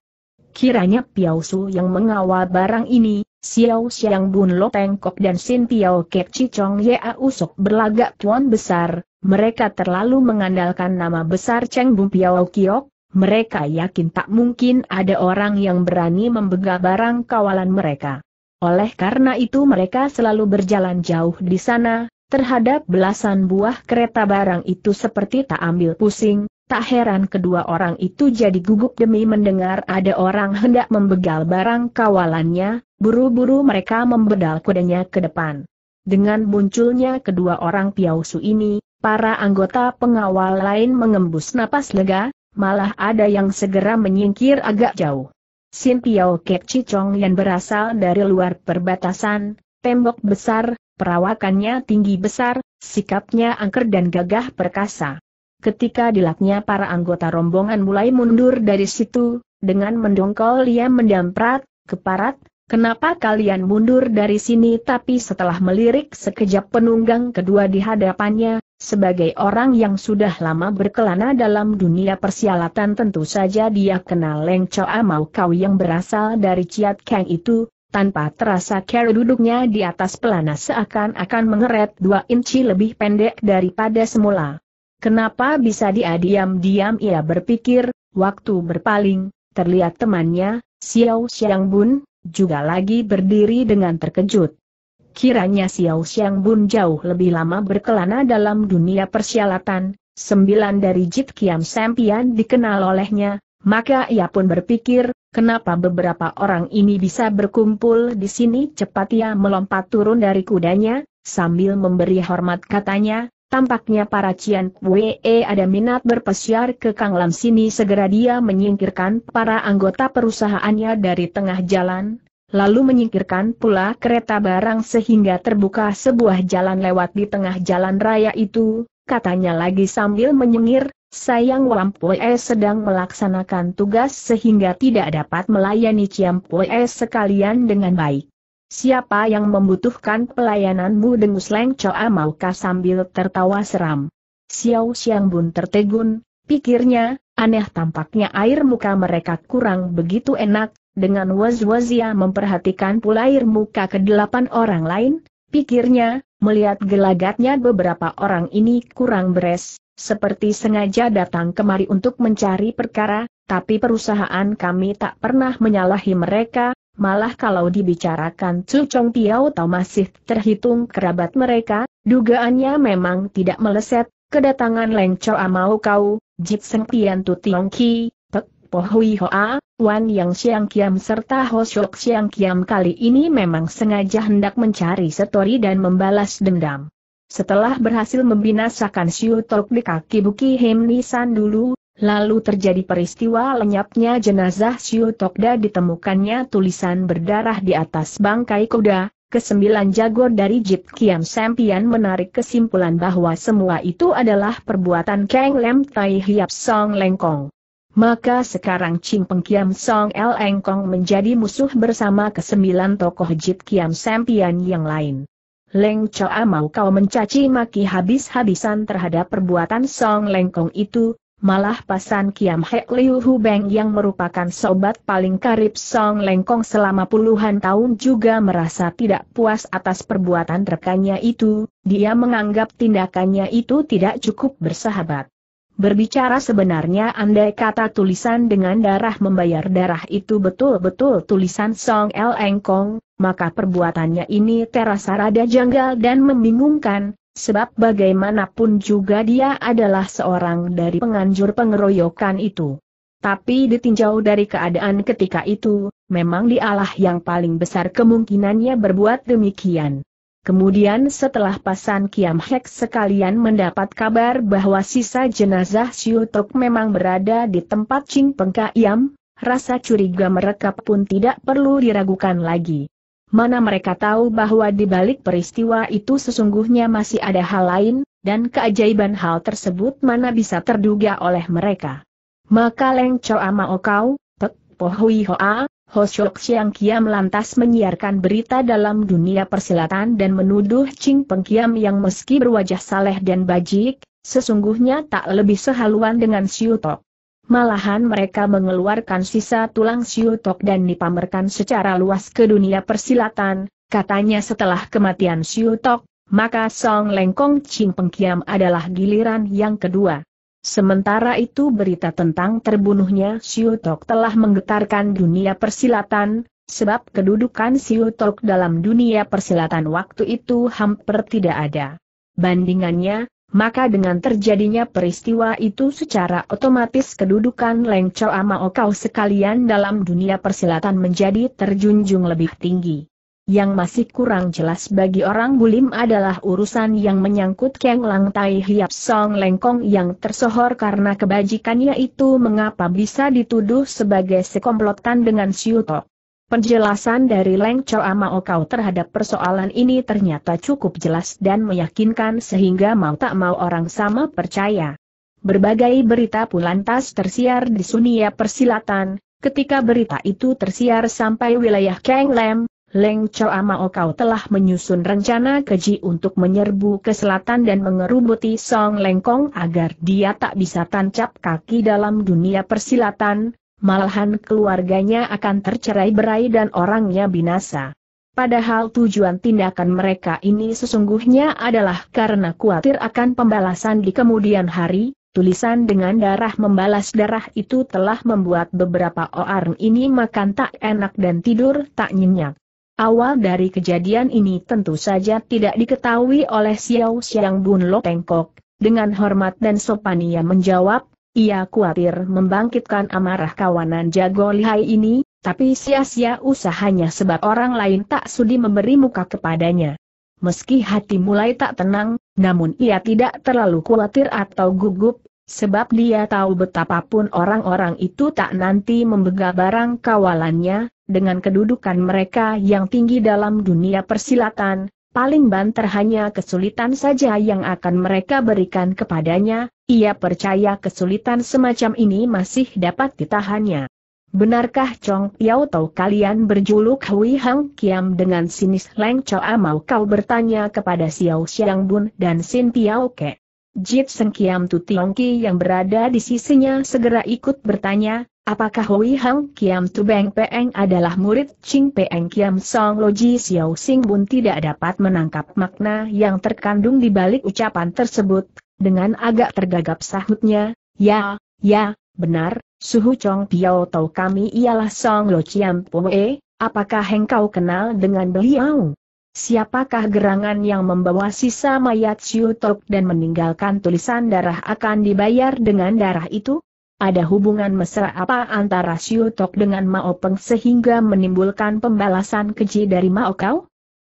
Kiranya Piao Su yang mengawal barang ini, Xiao Xiang Bun Lo Tengkok dan Sin Piao Kek Cicong Yea Usok berlagak tuan besar, mereka terlalu mengandalkan nama besar Cheng Bu Piao Kiok, mereka yakin tak mungkin ada orang yang berani membegal barang kawalan mereka. Oleh karena itu mereka selalu berjalan jauh di sana, terhadap belasan buah kereta barang itu seperti tak ambil pusing, tak heran kedua orang itu jadi gugup demi mendengar ada orang hendak membegal barang kawalannya, buru-buru mereka membedal kudanya ke depan. Dengan munculnya kedua orang piausu ini, para anggota pengawal lain mengembus napas lega, malah ada yang segera menyingkir agak jauh. Sin Piao Kek Cicong yang berasal dari luar perbatasan, tembok besar, perawakannya tinggi besar, sikapnya angker dan gagah perkasa. Ketika dilaknya para anggota rombongan mulai mundur dari situ, dengan mendongkol ia mendamprat, keparat, Kenapa kalian mundur dari sini? Tapi setelah melirik sekejap penunggang kedua di hadapannya, sebagai orang yang sudah lama berkelana dalam dunia persialatan tentu saja dia kenal Leng Choa Mau Kau yang berasal dari Ciat Kang itu, tanpa terasa Carol duduknya di atas pelana seakan-akan mengeret dua inci lebih pendek daripada semula. Kenapa bisa dia diam-diam ia berpikir, waktu berpaling, terlihat temannya, Xiao Xiang Bun, juga lagi berdiri dengan terkejut. Kiranya Xiao Xiang Bun jauh lebih lama berkelana dalam dunia persyalatan, sembilan dari Jit Kiam Sempian dikenal olehnya, maka ia pun berpikir, kenapa beberapa orang ini bisa berkumpul di sini cepat ia melompat turun dari kudanya, sambil memberi hormat katanya, Tampaknya para Cian Wee ada minat berpesiar ke Kang Lam sini segera dia menyingkirkan para anggota perusahaannya dari tengah jalan, lalu menyingkirkan pula kereta barang sehingga terbuka sebuah jalan lewat di tengah jalan raya itu, katanya lagi sambil menyengir, sayang Wampoe sedang melaksanakan tugas sehingga tidak dapat melayani Ciampue sekalian dengan baik. Siapa yang membutuhkan pelayananmu dengus Leng Choa maukah sambil tertawa seram. Xiao Xiang Bun tertegun, pikirnya, aneh tampaknya air muka mereka kurang begitu enak, dengan waz-wazia memperhatikan pula air muka kedelapan orang lain, pikirnya, melihat gelagatnya beberapa orang ini kurang beres, seperti sengaja datang kemari untuk mencari perkara, tapi perusahaan kami tak pernah menyalahi mereka, Malah kalau dibicarakan Chu Chong Piao Tau masih terhitung kerabat mereka, dugaannya memang tidak meleset, kedatangan Leng Choa Mau Kau, Jit Seng Tian Tu Tiong Ki, Pek Po Hui Hoa, Wan Yang Siang Kiam serta Ho Shok Siang Kiam kali ini memang sengaja hendak mencari setori dan membalas dendam. Setelah berhasil membinasakan Siu Tok di kaki Buki Hem Nisan dulu, Lalu terjadi peristiwa lenyapnya jenazah Siu Tokda ditemukannya tulisan berdarah di atas bangkai kuda, kesembilan jago dari Jit Kiam Sempian menarik kesimpulan bahwa semua itu adalah perbuatan Kang Lem Tai Hiap Song Lengkong. Maka sekarang Ching Peng Kiam Song El Engkong menjadi musuh bersama kesembilan tokoh Jit Kiam Sempian yang lain. Leng Choa mau kau mencaci maki habis-habisan terhadap perbuatan Song Lengkong itu, Malah pasan Kiam Hek Liu Hu Beng yang merupakan sobat paling karib Song Lengkong selama puluhan tahun juga merasa tidak puas atas perbuatan rekannya itu, dia menganggap tindakannya itu tidak cukup bersahabat. Berbicara sebenarnya andai kata tulisan dengan darah membayar darah itu betul-betul tulisan Song Lengkong, maka perbuatannya ini terasa rada janggal dan membingungkan, Sebab bagaimanapun juga dia adalah seorang dari penganjur pengeroyokan itu. Tapi ditinjau dari keadaan ketika itu, memang dialah yang paling besar kemungkinannya berbuat demikian. Kemudian setelah Pasan Kiam Hek sekalian mendapat kabar bahwa sisa jenazah Siutok memang berada di tempat Ching Pengka Iam, rasa curiga mereka pun tidak perlu diragukan lagi. Mana mereka tahu bahwa di balik peristiwa itu sesungguhnya masih ada hal lain, dan keajaiban hal tersebut mana bisa terduga oleh mereka. Maka Leng Choa Mao Kau, Pek Po Hui Hoa, Ho Shok Siang Kiam lantas menyiarkan berita dalam dunia persilatan dan menuduh Ching Peng Kiam yang meski berwajah saleh dan bajik, sesungguhnya tak lebih sehaluan dengan Siu Tok. Malahan mereka mengeluarkan sisa tulang Siutok dan dipamerkan secara luas ke dunia persilatan, katanya setelah kematian Siutok, maka Song Lengkong Ching Pengkiam adalah giliran yang kedua. Sementara itu berita tentang terbunuhnya Siutok telah menggetarkan dunia persilatan, sebab kedudukan Siutok dalam dunia persilatan waktu itu hampir tidak ada. Bandingannya, maka dengan terjadinya peristiwa itu secara otomatis kedudukan Leng Chow Ama Kau sekalian dalam dunia persilatan menjadi terjunjung lebih tinggi. Yang masih kurang jelas bagi orang bulim adalah urusan yang menyangkut Keng Lang Tai Hiap Song Lengkong yang tersohor karena kebajikannya itu mengapa bisa dituduh sebagai sekomplotan dengan Tok. Penjelasan dari Leng Chow Amao Kau terhadap persoalan ini ternyata cukup jelas dan meyakinkan sehingga mau tak mau orang sama percaya. Berbagai berita lantas tersiar di Sunia Persilatan, ketika berita itu tersiar sampai wilayah Kang Lem, Leng Chow Amao Kau telah menyusun rencana keji untuk menyerbu ke selatan dan mengerubuti Song Lengkong agar dia tak bisa tancap kaki dalam dunia persilatan, Malahan keluarganya akan tercerai berai dan orangnya binasa. Padahal tujuan tindakan mereka ini sesungguhnya adalah karena khawatir akan pembalasan di kemudian hari, tulisan dengan darah membalas darah itu telah membuat beberapa orang ini makan tak enak dan tidur tak nyenyak. Awal dari kejadian ini tentu saja tidak diketahui oleh Xiao Xiang Bun Lo Tengkok. Dengan hormat dan sopan ia menjawab, ia khawatir membangkitkan amarah kawanan jago lihai ini, tapi sia-sia usahanya sebab orang lain tak sudi memberi muka kepadanya. Meski hati mulai tak tenang, namun ia tidak terlalu khawatir atau gugup, sebab dia tahu betapapun orang-orang itu tak nanti membegal barang kawalannya, dengan kedudukan mereka yang tinggi dalam dunia persilatan, paling banter hanya kesulitan saja yang akan mereka berikan kepadanya, ia percaya kesulitan semacam ini masih dapat ditahannya. Benarkah Chong Piao Tahu kalian berjuluk Hui Hang Kiam dengan sinis Leng Choa mau kau bertanya kepada Xiao Xiang Bun dan Sin Piao Ke? Jit Seng Kiam Tu Tiong Ki yang berada di sisinya segera ikut bertanya, Apakah Hui Hang Kiam Tu Beng Peng adalah murid Ching Peng Kiam Song Loji? Ji Xiao Sing Bun tidak dapat menangkap makna yang terkandung di balik ucapan tersebut, dengan agak tergagap sahutnya, ya, ya, benar, Suhu Chong Piao Tau kami ialah Song Lo Chiam E. apakah engkau kenal dengan beliau? Siapakah gerangan yang membawa sisa mayat Siu Tok dan meninggalkan tulisan darah akan dibayar dengan darah itu? Ada hubungan mesra apa antara Siu Tok dengan Mao Peng sehingga menimbulkan pembalasan keji dari Mao Kau?